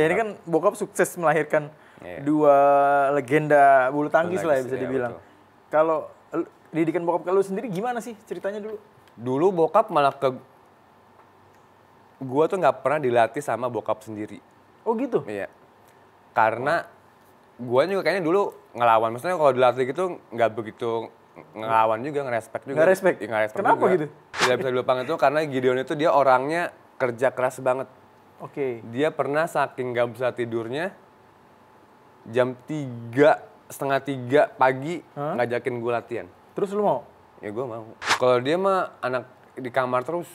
Ya, ini kan bokap sukses melahirkan yeah. dua legenda bulu tangkis lah ya bisa iya, dibilang. Kalau didikan bokap kalau sendiri gimana sih ceritanya dulu? Dulu bokap malah ke gue tuh nggak pernah dilatih sama bokap sendiri. Oh gitu? Iya. Karena gua juga kayaknya dulu ngelawan. Maksudnya kalau dilatih gitu nggak begitu ngelawan juga, ngerespek juga. Nggak respect? Ya, ngerespek Kenapa juga. gitu? Tidak bisa di lapangan itu karena Gideon itu dia orangnya kerja keras banget Oke. Okay. Dia pernah saking nggak bisa tidurnya jam tiga setengah tiga pagi huh? ngajakin gue latihan. Terus lu mau? Ya gue mau. Kalau dia mah anak di kamar terus.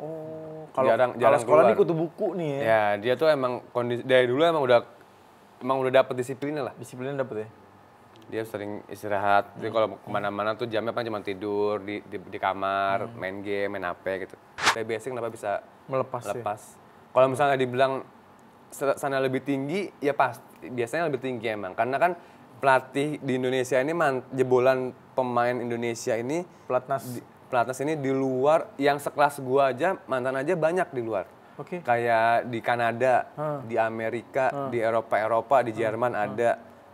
Oh, kalau jarang, jarang sekolah keluar. nih kutu buku nih ya. Ya, dia tuh emang kondisi dari dulu emang udah emang udah dapet disiplin lah. Disiplin dapet ya. Dia sering istirahat. Hmm. Jadi kalau kemana-mana tuh jamnya kan cuma tidur di di, di kamar, hmm. main game, main HP gitu. Tapi biasanya kenapa bisa melepas. Ya? melepas. Ya? kalau misalnya dibilang sana lebih tinggi ya pas biasanya lebih tinggi emang karena kan pelatih di Indonesia ini man, jebolan pemain Indonesia ini pelatnas di, pelatnas ini di luar yang sekelas gua aja mantan aja banyak di luar okay. kayak di Kanada huh. di Amerika huh. di Eropa Eropa di Jerman huh. ada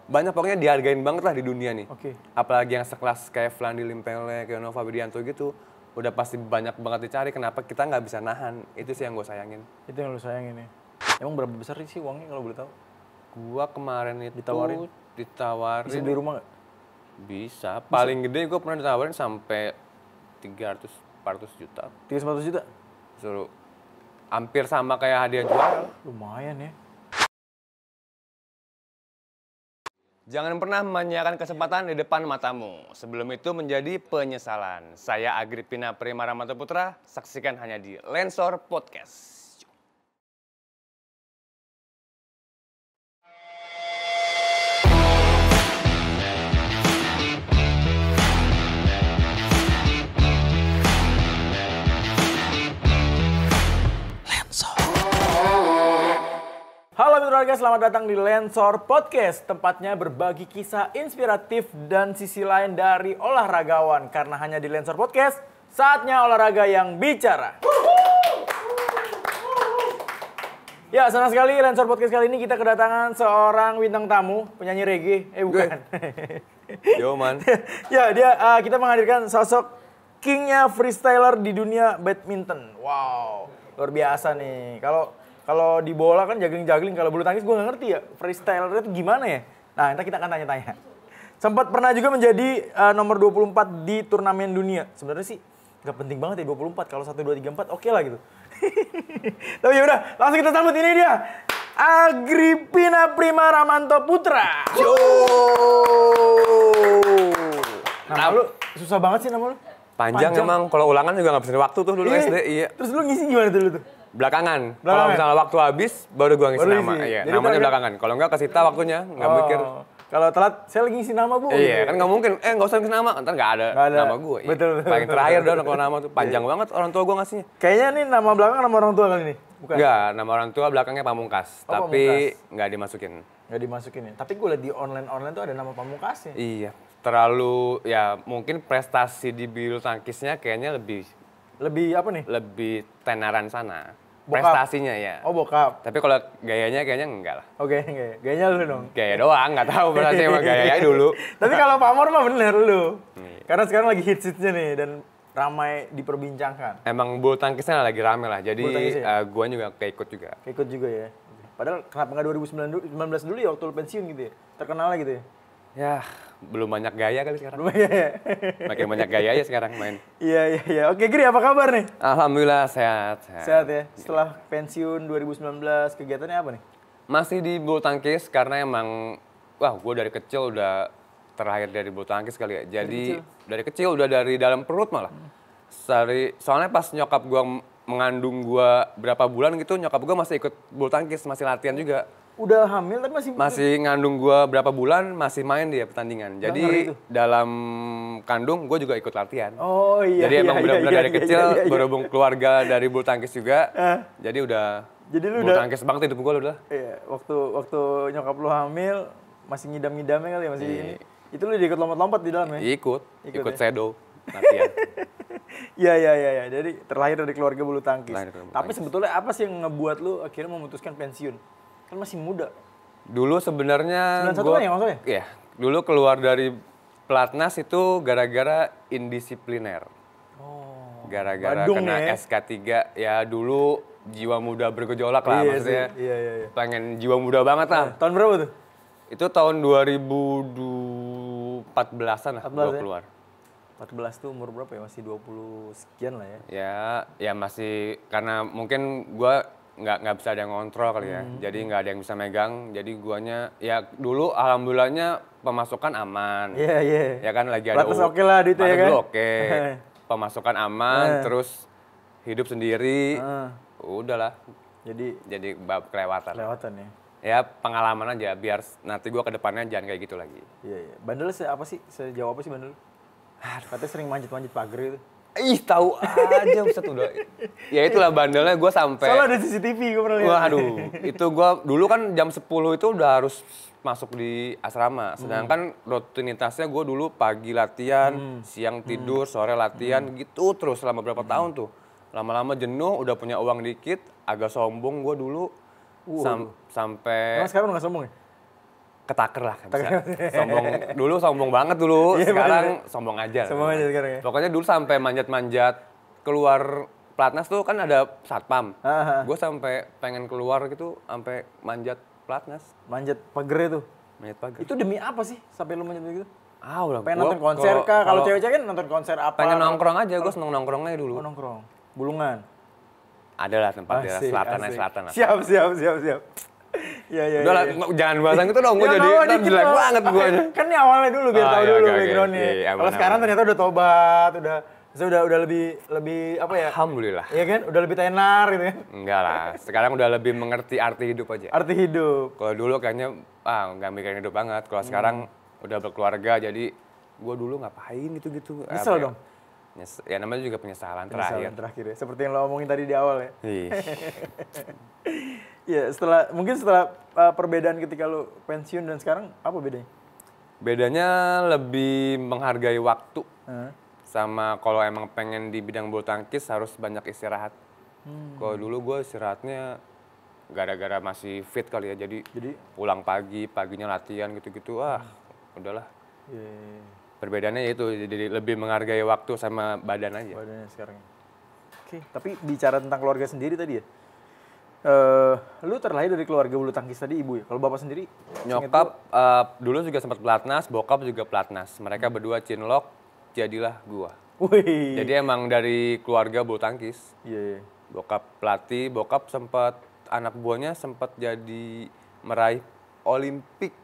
banyak pokoknya dihargain banget lah di dunia nih okay. apalagi yang sekelas kayak Flandi Limpele kayak Nova Widianto gitu udah pasti banyak banget dicari kenapa kita nggak bisa nahan itu sih yang gue sayangin itu yang lu sayangin ya emang berapa besar sih uangnya kalau boleh tahu gua kemarin itu ditawarin ditawarin bisa beli rumah gak? bisa paling bisa. gede gua pernah ditawarin sampai tiga ratus empat ratus juta tiga ratus juta suruh hampir sama kayak hadiah jual lumayan ya Jangan pernah menyiakan kesempatan di depan matamu. Sebelum itu menjadi penyesalan. Saya Agripina Prima Ramato Putra, saksikan hanya di Lensor Podcast. Halo mitra harga, selamat datang di Lensor Podcast. Tempatnya berbagi kisah inspiratif dan sisi lain dari olahragawan. Karena hanya di Lensor Podcast, saatnya olahraga yang bicara. Ya, senang sekali Lensor Podcast kali ini kita kedatangan seorang bintang tamu, penyanyi reggae. Eh, bukan. Yo, man. ya, dia uh, kita menghadirkan sosok kingnya freestyler di dunia badminton. Wow, luar biasa nih. Kalau kalau di bola kan jagling-jagling, kalau bulu tangkis gue gak ngerti ya freestyle itu gimana ya. Nah, nanti kita akan tanya-tanya. Sempat pernah juga menjadi uh, nomor 24 di turnamen dunia. Sebenarnya sih nggak penting banget ya 24 kalau 1 2 3 4 oke okay lah gitu. Tapi yaudah, langsung kita sambut ini dia. Agripina Prima Ramanto Putra. Yo. Nama lu susah banget sih nama lu. Panjang, Panjang. emang kalau ulangan juga gak bisa waktu tuh dulu iya. SD. Iya. Terus lu ngisi gimana dulu tuh? belakangan. belakangan. Kalau misalnya waktu habis baru gua ngisi baru nama. Iya, Jadi namanya belakangan. Kalau enggak kesita waktunya, nggak oh. mikir. Kalau telat, saya lagi ngisi nama bu. Iya, gitu. kan nggak mungkin. Eh, nggak usah ngisi nama, ntar nggak ada, ada nama gue. Iya. Betul. Paling terakhir dong kalau nama tuh panjang iya. banget orang tua gue ngasihnya. Kayaknya nih nama belakang nama orang tua kali ini. Bukan. Enggak, nama orang tua belakangnya Pamungkas, oh, tapi nggak dimasukin. Nggak dimasukin ya. Tapi gue liat di online-online tuh ada nama Pamungkasnya. Iya, terlalu ya mungkin prestasi di bulu tangkisnya kayaknya lebih lebih apa nih? Lebih tenaran sana. Bokap. prestasinya ya. Oh bokap. Tapi kalau gayanya kayaknya enggak lah. Oke, okay, gaya. gayanya lu dong. Gaya doang, nggak tahu berarti emang gayanya dulu. Tapi kalau pamor mah bener lu. Iya. Karena sekarang lagi hits hitsnya nih dan ramai diperbincangkan. Emang bulu tangkisnya lagi rame lah. Jadi ya? uh, gua juga keikut juga. Keikut juga ya. Padahal kenapa nggak 2019 dulu ya waktu lu pensiun gitu ya? Terkenal gitu ya? ya belum banyak gaya kali sekarang. Belum ya. Makin banyak gaya ya sekarang main. Iya, iya, iya. Oke, Giri apa kabar nih? Alhamdulillah sehat. Sehat, sehat ya. Setelah ya. pensiun 2019, kegiatannya apa nih? Masih di bulu tangkis karena emang wah, gue dari kecil udah terakhir dari bulu tangkis kali ya. Jadi dari kecil, dari kecil udah dari dalam perut malah. Hmm. Sari, soalnya pas nyokap gue mengandung gue berapa bulan gitu, nyokap gue masih ikut bulu tangkis, masih latihan juga udah hamil tapi masih masih ngandung gue berapa bulan masih main dia pertandingan jadi dalam kandung gue juga ikut latihan oh iya jadi iya, emang iya, benar-benar iya, dari iya, kecil iya, iya, berhubung keluarga dari bulu tangkis juga uh, jadi udah jadi lu bulu udah tangkis banget hidup gue udah iya waktu waktu nyokap lu hamil masih ngidam-ngidamnya kali ya masih iya. ini itu lu ikut lompat-lompat di dalam ya ikut ikut, ikut ya? sedo latihan Iya iya iya ya. jadi terlahir dari keluarga bulu tangkis. bulu tangkis. Tapi sebetulnya apa sih yang ngebuat lu akhirnya memutuskan pensiun? Kan masih muda. Dulu sebenarnya 91 gua, kan ya maksudnya? Iya. Dulu keluar dari pelatnas itu gara-gara indisipliner. Oh. Gara-gara kena ya. SK3 ya dulu jiwa muda bergejolak lah iya, maksudnya. Iya, iya, iya. Pengen jiwa muda banget lah. Eh, tahun berapa tuh? Itu tahun 2014-an lah gue gua ya? keluar. 14 tuh umur berapa ya? Masih 20 sekian lah ya. Ya, ya masih karena mungkin gue nggak nggak bisa ada yang ngontrol kali ya. Hmm. Jadi nggak ada yang bisa megang. Jadi guanya ya dulu alhamdulillahnya pemasukan aman. Iya yeah, iya. Yeah. Ya kan lagi ada Batas oke lah itu ya kan. oke. Okay. pemasukan aman yeah. terus hidup sendiri. Uh. Udahlah. Jadi jadi bab kelewatan. Kelewatan ya. Ya pengalaman aja biar nanti gua kedepannya jangan kayak gitu lagi. Iya yeah, iya. Yeah. Bandel se apa sih? Sejauh apa sih bandel? Hah, Katanya sering manjat-manjat pagar itu. Ih tahu aja tuh udah. Ya itulah bandelnya gue sampai. Soalnya ada CCTV gue pernah lihat. Wah, itu gue dulu kan jam 10 itu udah harus masuk di asrama. Hmm. Sedangkan hmm. rutinitasnya gue dulu pagi latihan, hmm. siang hmm. tidur, sore latihan hmm. gitu terus selama berapa hmm. tahun tuh. Lama-lama jenuh, udah punya uang dikit, agak sombong gue dulu. uh. Sam sampai. sekarang udah sombong ya? ketaker lah bisa. sombong dulu sombong banget dulu yeah, iya, sekarang bener. sombong aja sombong aja sekarang ya pokoknya dulu sampai manjat-manjat keluar platnas tuh kan ada satpam ah, ah. gue sampai pengen keluar gitu sampai manjat platnas manjat pagar itu manjat pagar itu demi apa sih sampai lu manjat gitu Ah, udah. Pengen nonton konser kah? Kalau cewek-cewek kan nonton konser apa? Pengen nongkrong aja, gue seneng nongkrongnya dulu. Oh, nongkrong. Bulungan. adalah tempatnya tempat selatan asik. selatan Siap, siap, siap, siap. Iya iya. Udah lah, iya, iya. jangan bahas itu dong. Gue ya, jadi ntar jelek banget gue. Kan ini awalnya dulu biar ah, tahu iya, dulu backgroundnya. Kalau sekarang ternyata udah tobat, udah sudah udah udah lebih lebih apa ya? Alhamdulillah. Iya kan? Udah lebih tenar gitu kan? Enggak lah. Sekarang udah lebih mengerti arti hidup aja. Arti hidup. Kalau dulu kayaknya ah nggak mikirin hidup banget. Kalau hmm. sekarang udah berkeluarga jadi gue dulu ngapain gitu-gitu. Nyesel apa ya? dong. Ya? Nyesel, ya namanya juga penyesalan, penyesalan terakhir. terakhir ya. Seperti yang lo omongin tadi di awal ya. Ya setelah mungkin setelah uh, perbedaan ketika lu pensiun dan sekarang apa bedanya? Bedanya lebih menghargai waktu. Uh. Sama kalau emang pengen di bidang bulu tangkis harus banyak istirahat. Hmm. Kalau dulu gue istirahatnya gara-gara masih fit kali ya, jadi, jadi pulang pagi, paginya latihan gitu-gitu, ah hmm. udahlah. Yeah. Iya, iya. Perbedaannya ya itu jadi lebih menghargai waktu sama badan aja. Badannya sekarang. Oke, okay. tapi bicara tentang keluarga sendiri tadi ya, Uh, lu terlahir dari keluarga bulu tangkis tadi ibu ya. Kalau bapak sendiri? Nyokap uh, dulu juga sempat pelatnas, bokap juga pelatnas. Mereka hmm. berdua cinlok, jadilah gua. Wih. Jadi emang dari keluarga bulu tangkis. Iya. Yeah. Bokap pelatih, bokap sempat anak buahnya sempat jadi meraih Olimpik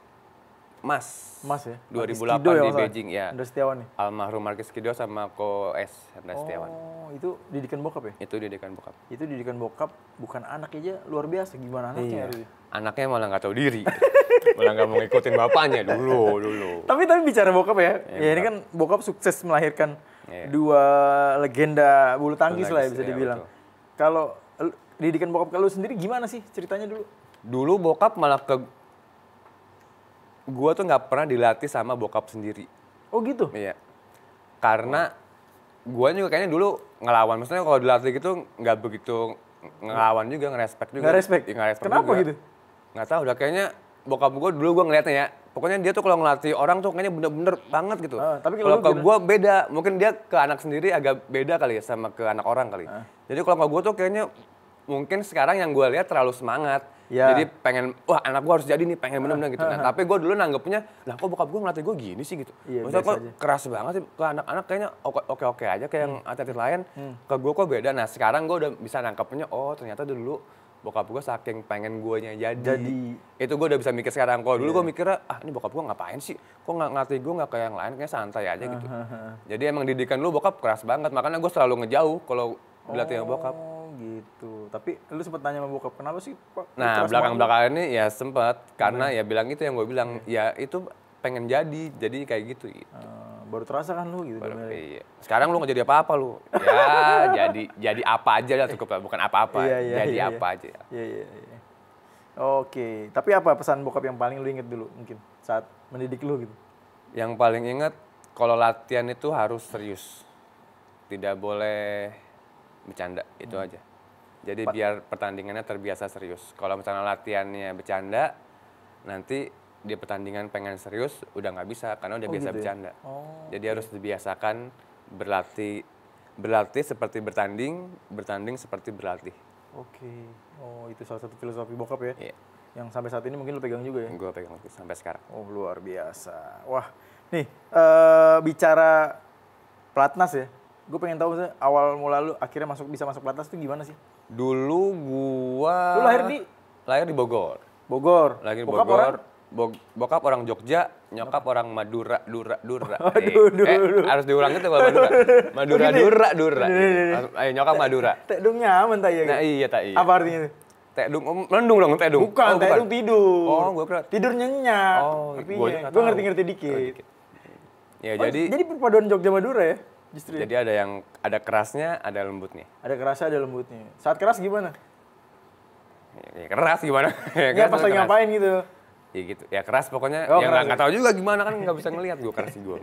Mas. Mas ya. 2008 Kido di ya, Beijing ya. Hendra Setiawan nih. Ya. Almarhum Markis Kido sama Ko S Hendra oh, Setiawan. Oh, itu didikan bokap ya? Itu didikan bokap. Itu didikan bokap bukan anak aja luar biasa gimana anaknya iya. Anaknya malah nggak tahu diri. malah nggak mau ngikutin bapaknya dulu dulu. Tapi tapi bicara bokap ya. Ya, ya ini kan bokap sukses melahirkan ya. dua legenda bulu tangkis lah ya, bisa iya, dibilang. Kalau didikan bokap kalau sendiri gimana sih ceritanya dulu? Dulu bokap malah ke gue tuh nggak pernah dilatih sama bokap sendiri. Oh gitu? Iya. Karena gue juga kayaknya dulu ngelawan. Maksudnya kalau dilatih gitu nggak begitu ngelawan juga, ngerespek juga. Nggak respect? Ya, Kenapa juga. gitu? Nggak tahu, udah kayaknya bokap gue dulu gue ngeliatnya ya. Pokoknya dia tuh kalau ngelatih orang tuh kayaknya bener-bener banget gitu. Ah, tapi kalau ke gue beda, mungkin dia ke anak sendiri agak beda kali ya sama ke anak orang kali. Ah. Jadi kalau ke gue tuh kayaknya mungkin sekarang yang gue lihat terlalu semangat Yeah. Jadi pengen, wah anak gue harus jadi nih, pengen bener-bener gitu. Nah, tapi gue dulu nanggepnya, lah kok bokap gue ngelatih gue gini sih gitu. Yeah, Maksudnya kok aja. keras banget sih, ke anak-anak kayaknya oke-oke aja, kayak hmm. yang atlet lain. Hmm. Ke gue kok beda, nah sekarang gue udah bisa nangkepnya, oh ternyata dulu bokap gue saking pengen guanya jadi. jadi itu gue udah bisa mikir sekarang kalau dulu yeah. gue mikirnya ah ini bokap gue ngapain sih kok nggak ngelatih gue nggak kayak yang lain kayak santai aja gitu jadi emang didikan lu bokap keras banget makanya gue selalu ngejauh kalau dilatih oh. bokap gitu. Tapi lu sempat tanya sama bokap, kenapa sih Pak? Nah, belakang-belakang ini ya sempat karena ya bilang itu yang gue bilang, hmm. ya itu pengen jadi, jadi kayak gitu. gitu. Uh, baru terasa kan lu gitu. Baru, iya. Sekarang lu nggak jadi apa-apa lu. Ya, jadi jadi apa aja lah cukup lah, bukan apa-apa. Iya, iya, jadi iya, iya. apa iya. aja. Iya, iya, iya. Oke, tapi apa pesan bokap yang paling lu inget dulu mungkin saat mendidik lu gitu? Yang paling inget kalau latihan itu harus serius. Tidak boleh bercanda, itu hmm. aja. Jadi Pat biar pertandingannya terbiasa serius. Kalau misalnya latihannya bercanda, nanti di pertandingan pengen serius udah nggak bisa karena udah oh, biasa gitu ya? bercanda. Oh, Jadi okay. harus dibiasakan berlatih berlatih seperti bertanding, bertanding seperti berlatih. Oke. Okay. Oh, itu salah satu filosofi bokap ya. Iya. Yang sampai saat ini mungkin lo pegang juga ya? Gue pegang sampai sekarang. Oh, luar biasa. Wah, nih uh, bicara pelatnas ya. Gue pengen tahu awal mula lu akhirnya masuk bisa masuk pelatnas itu gimana sih? Dulu gua Lu lahir di lahir di Bogor. Bogor. Lahir di Bogor. Bokap orang? bokap orang Jogja, nyokap orang Madura, Dura, Dura. Aduh, eh, eh, harus diulang itu kalau Madura. Madura, Dura, Dura. Ayo eh, nyokap Madura. Tedung nyaman tak iya. Nah iya tak iya. Apa artinya itu? Tedung, oh, melendung dong tedung. Bukan, oh, tidur. Oh, gue kira. Tidur nyenyak. Oh, iya, gue ngerti-ngerti dikit. Oh, dikit. Ya, oh, jadi jadi perpaduan Jogja Madura ya? Justru. Jadi ya? ada yang ada kerasnya, ada lembutnya. Ada kerasnya, ada lembutnya. Saat keras gimana? Ya, keras gimana? ya, keras kan? pas lagi ngapain gitu? Ya gitu. Ya keras pokoknya. Oh, yang ya? nggak tahu juga gimana kan nggak bisa ngelihat gue keras gue.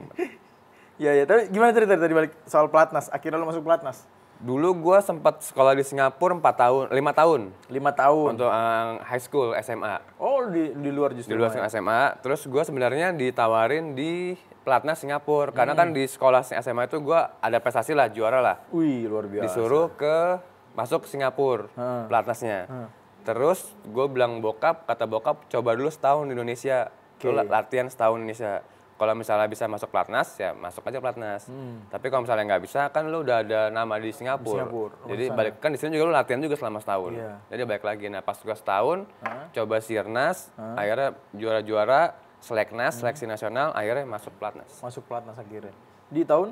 Iya ya, tapi gimana cerita tadi balik soal Platnas? Akhirnya lo masuk Platnas. Dulu gue sempat sekolah di Singapura empat tahun, lima tahun. Lima tahun. Untuk um, high school, SMA. Oh, di di luar justru. Di luar SMA. Ya? SMA. Terus gue sebenarnya ditawarin di pelatnas Singapura. Karena kan hmm. kan di sekolah SMA itu gue ada prestasi lah, juara lah. Wih, luar biasa. Disuruh ke masuk Singapura hmm. pelatnasnya. Hmm. Terus gue bilang bokap, kata bokap coba dulu setahun di Indonesia. Okay. latihan setahun Indonesia kalau misalnya bisa masuk pelatnas ya masuk aja pelatnas. Hmm. Tapi kalau misalnya nggak bisa kan lu udah ada nama di Singapura. Singapura. Oh, Jadi misalnya. balik kan di sini juga lu latihan juga selama setahun. Yeah. Jadi balik lagi nah pas juga setahun huh? coba sirnas, huh? akhirnya juara-juara, seleknas, hmm. seleksi nasional, akhirnya masuk pelatnas. Masuk pelatnas akhirnya. Di tahun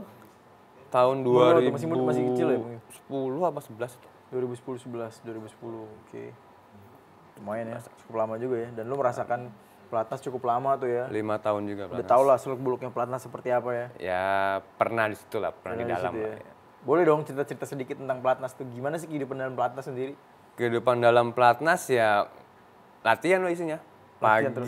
tahun 2000 masih masih kecil ya, 10 apa 11 itu. 2010 11 2010. Oke. Okay. Lumayan ya, cukup lama juga ya dan lu merasakan Pelatnas cukup lama tuh ya. Lima tahun juga Pelatnas. Udah tau lah seluk buluknya Pelatnas seperti apa ya. Ya pernah di situ lah, pernah, pernah di dalam. Ya. ya. Boleh dong cerita-cerita sedikit tentang Pelatnas tuh. Gimana sih kehidupan dalam Pelatnas sendiri? Kehidupan dalam Pelatnas ya latihan loh isinya. Latihan Pagi terus.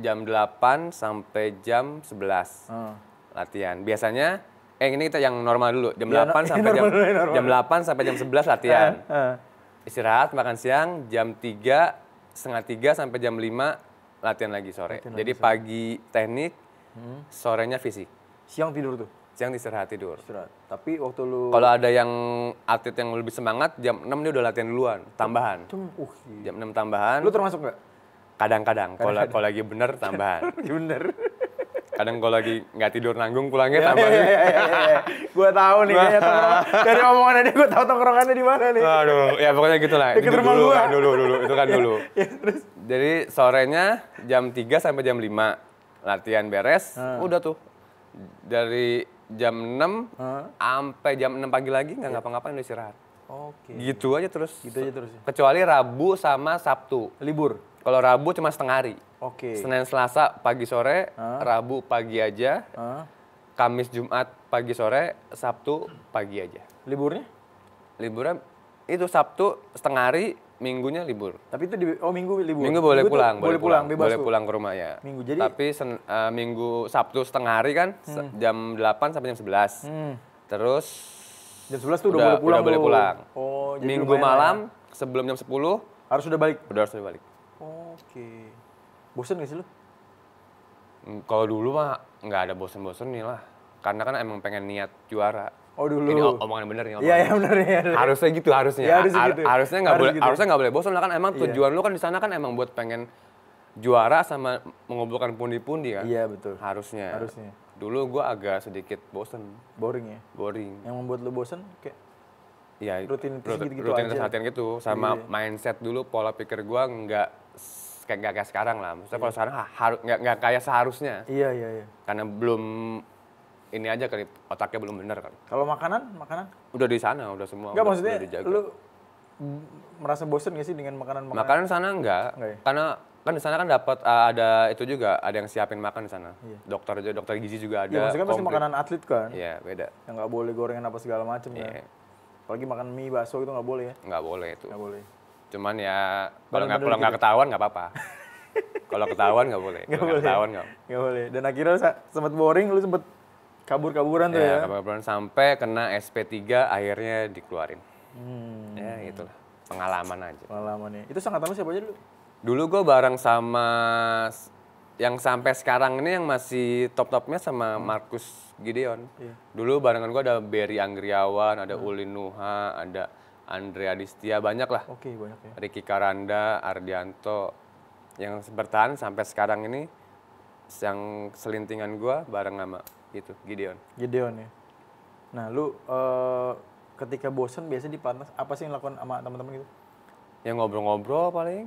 jam delapan sampai jam sebelas hmm. latihan. Biasanya eh ini kita yang normal dulu jam ya, sampai jam jam 8 sampai jam 11 latihan. Ah, ah. Istirahat makan siang jam tiga setengah tiga sampai jam lima latihan lagi sore. Latihan Jadi lagi pagi sore. teknik, hmm. sorenya fisik. Siang tidur tuh? Siang istirahat tidur. Istirahat. Tapi waktu lu Kalau ada yang atlet yang lebih semangat jam 6 dia udah latihan duluan, tambahan. uh, iya. Jam 6 tambahan. Lu termasuk nggak? Kadang-kadang kalau lagi bener tambahan. bener kadang gue lagi nggak tidur nanggung pulangnya iya, tambah iya, iya, iya, iya, iya. gue tahu nih kayaknya tongkrongan dari omongan dia gue tahu tongkrongannya di mana nih aduh ya pokoknya gitulah itu rumah dulu, kan, dulu dulu itu kan dulu ya, terus. jadi sorenya jam 3 sampai jam 5 latihan beres hmm. udah tuh dari jam 6 hmm. sampai jam 6 pagi lagi nggak ngapa-ngapain udah istirahat Oke. Okay. Gitu aja terus. Gitu aja terus. Ya? Kecuali Rabu sama Sabtu. Libur. Kalau Rabu cuma setengah hari. Oke. Okay. Senin Selasa pagi sore, huh? Rabu pagi aja. Huh? Kamis Jumat pagi sore, Sabtu pagi aja. Liburnya? Liburnya itu Sabtu setengah hari, minggunya libur. Tapi itu di oh minggu libur. Minggu boleh minggu pulang, boleh pulang, pulang bebas boleh pulang ke rumah ya. Minggu jadi. Tapi sen, uh, minggu Sabtu setengah hari kan hmm. jam 8 sampai jam 11. Hmm. Terus jam 11 tuh udah, udah boleh pulang. Udah boleh pulang. Oh, jadi minggu ya. malam ya. sebelum jam 10 harus sudah balik. Udah harus sudah balik. Oke. Bosen gak sih lu? Hmm, kalau dulu mah nggak ada bosen-bosen nih lah. Karena kan emang pengen niat juara. Oh dulu. Ini omongan bener nih. Iya iya bener ya. Harusnya gitu harusnya. Ya, harusnya gitu. Harusnya nggak boleh. Gitu. Harusnya nggak boleh bosen. lah kan emang iya. tujuan yeah. lu kan di sana kan emang buat pengen juara sama mengumpulkan pundi-pundi kan. Iya betul. Harusnya. Harusnya. Dulu gue agak sedikit bosen. Boring ya. Boring. Yang membuat lu bosen kayak iya, rutin-rutin gitu, -gitu rutin latihan gitu sama yeah. Iya. mindset dulu pola pikir gue nggak kayak gak kayak sekarang lah. Maksudnya iya. kalau sekarang harus nggak nggak kayak seharusnya. Iya iya iya. Karena belum ini aja kali otaknya belum benar kan. Kalau makanan, makanan? Udah di sana, udah semua. Enggak maksudnya udah dijaga. lu merasa bosen gak sih dengan makanan-makanan? Makanan sana enggak. Ya? Karena kan di sana kan dapat eh, ada itu juga, ada yang siapin makan di sana. Iya. Dokter aja, dokter gizi juga iya, ada. Iya, maksudnya pasti makanan atlet kan? Iya, beda. Yang nggak boleh gorengan apa segala macam kan? iya. kan. Apalagi makan mie, bakso itu nggak boleh ya? Nggak boleh itu. Nggak boleh. Cuman ya kalau nggak kalau nggak gitu. ketahuan nggak apa-apa. kalau ketahuan nggak boleh. Nggak boleh. Ya? Ketahuan nggak. Nggak boleh. Dan akhirnya sempet boring, lu sempet kabur-kaburan tuh ya. ya. Kabur-kaburan sampai kena SP3 akhirnya dikeluarin. Hmm. Ya itulah pengalaman aja. Pengalaman ya. Itu sangat lama siapa aja dulu? Dulu gue bareng sama yang sampai sekarang ini yang masih top topnya sama hmm. Markus Gideon. Iya. Dulu barengan gue ada Berry Anggriawan, ada hmm. Uli Nuha, ada Andrea Distia banyak lah. Oke, okay, banyak ya. Ricky Karanda, Ardianto yang bertahan sampai sekarang ini yang selintingan gua bareng sama itu Gideon. Gideon ya. Nah, lu uh, ketika bosen biasanya di panas apa sih yang lakukan sama teman-teman gitu? Ya ngobrol-ngobrol paling.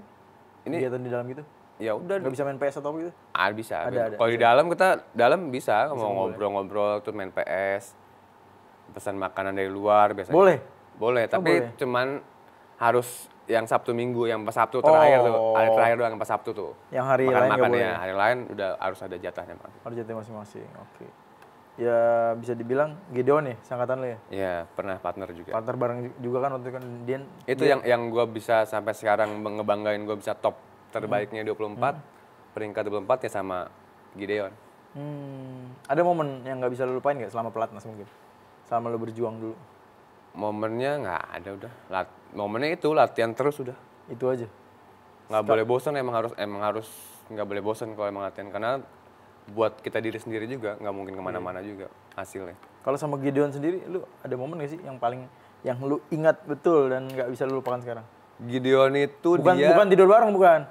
Ini kegiatan di dalam gitu? Ya udah. Gak bisa main PS atau apa gitu? Ah, bisa. Ada, ada. Kalau di dalam kita dalam bisa, bisa mau ya. ngobrol-ngobrol ya? tuh main PS. Pesan makanan dari luar biasanya. Boleh. Boleh, oh, tapi oh, boleh. cuman harus yang Sabtu Minggu, yang pas Sabtu terakhir oh. tuh, hari terakhir doang yang pas Sabtu tuh. Yang hari makan, lain ya, boleh. Iya. hari lain udah harus ada jatahnya Pak. Harus jatah masing-masing. Oke. Okay. Ya bisa dibilang Gideon nih, sangkatan lo ya? Iya, pernah partner juga. Partner bareng juga kan waktu kan Dian. Itu yang yang gua bisa sampai sekarang ngebanggain gua bisa top terbaiknya 24, hmm. hmm. peringkat 24 ya sama Gideon. Hmm. Ada momen yang nggak bisa lu lupain nggak selama pelatnas mungkin? Selama lo berjuang dulu? momennya nggak ada udah Lat momennya itu latihan terus udah itu aja nggak boleh bosan emang harus emang harus nggak boleh bosan kalau emang latihan karena buat kita diri sendiri juga nggak mungkin kemana-mana hmm. juga hasilnya kalau sama Gideon sendiri lu ada momen gak sih yang paling yang lu ingat betul dan nggak bisa lu lupakan sekarang Gideon itu bukan, dia bukan tidur bareng bukan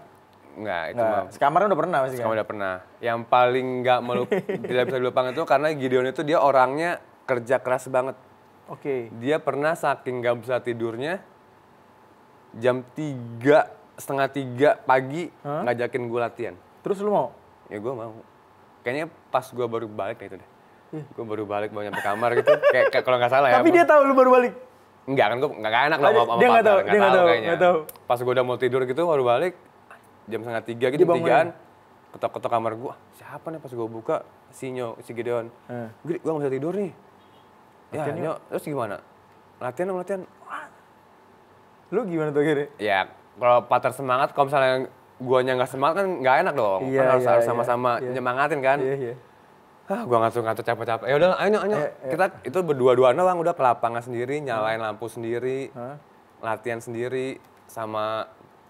Enggak, itu nggak. mah. Sekamar udah pernah pasti Sekamar kan? udah pernah. Yang paling nggak melup, tidak bisa lupakan itu karena Gideon itu dia orangnya kerja keras banget Oke. Okay. Dia pernah saking nggak bisa tidurnya jam tiga setengah tiga pagi huh? ngajakin gue latihan. Terus lu mau? Ya gue mau. Kayaknya pas gue baru balik kayak itu deh. Yeah. Gue baru balik mau nyampe kamar gitu. kayak, kayak kalau nggak salah ya. Tapi dia tahu lu baru balik. Enggak kan gue Nggak enak lah Dia nggak kan, tahu, dia nggak tahu, tahu. Pas gue udah mau tidur gitu baru balik jam setengah tiga gitu jam tigaan ketok-ketok kamar gue siapa nih pas gue buka sinyo si Gideon eh. gue gak bisa tidur nih ya latihan yuk. terus gimana latihan dong latihan Wah. lu gimana tuh kiri? ya kalau pater semangat kalau misalnya guanya nggak semangat kan nggak enak dong kan iya, kan harus iya, harus iya. sama-sama iya. nyemangatin kan iya, iya. Ah, gua ngantuk-ngantuk capek-capek. Ya udah, ayo, ayo. Iya, iya. kita itu berdua-duaan doang udah ke lapangan sendiri, nyalain hmm. lampu sendiri, huh? latihan sendiri sama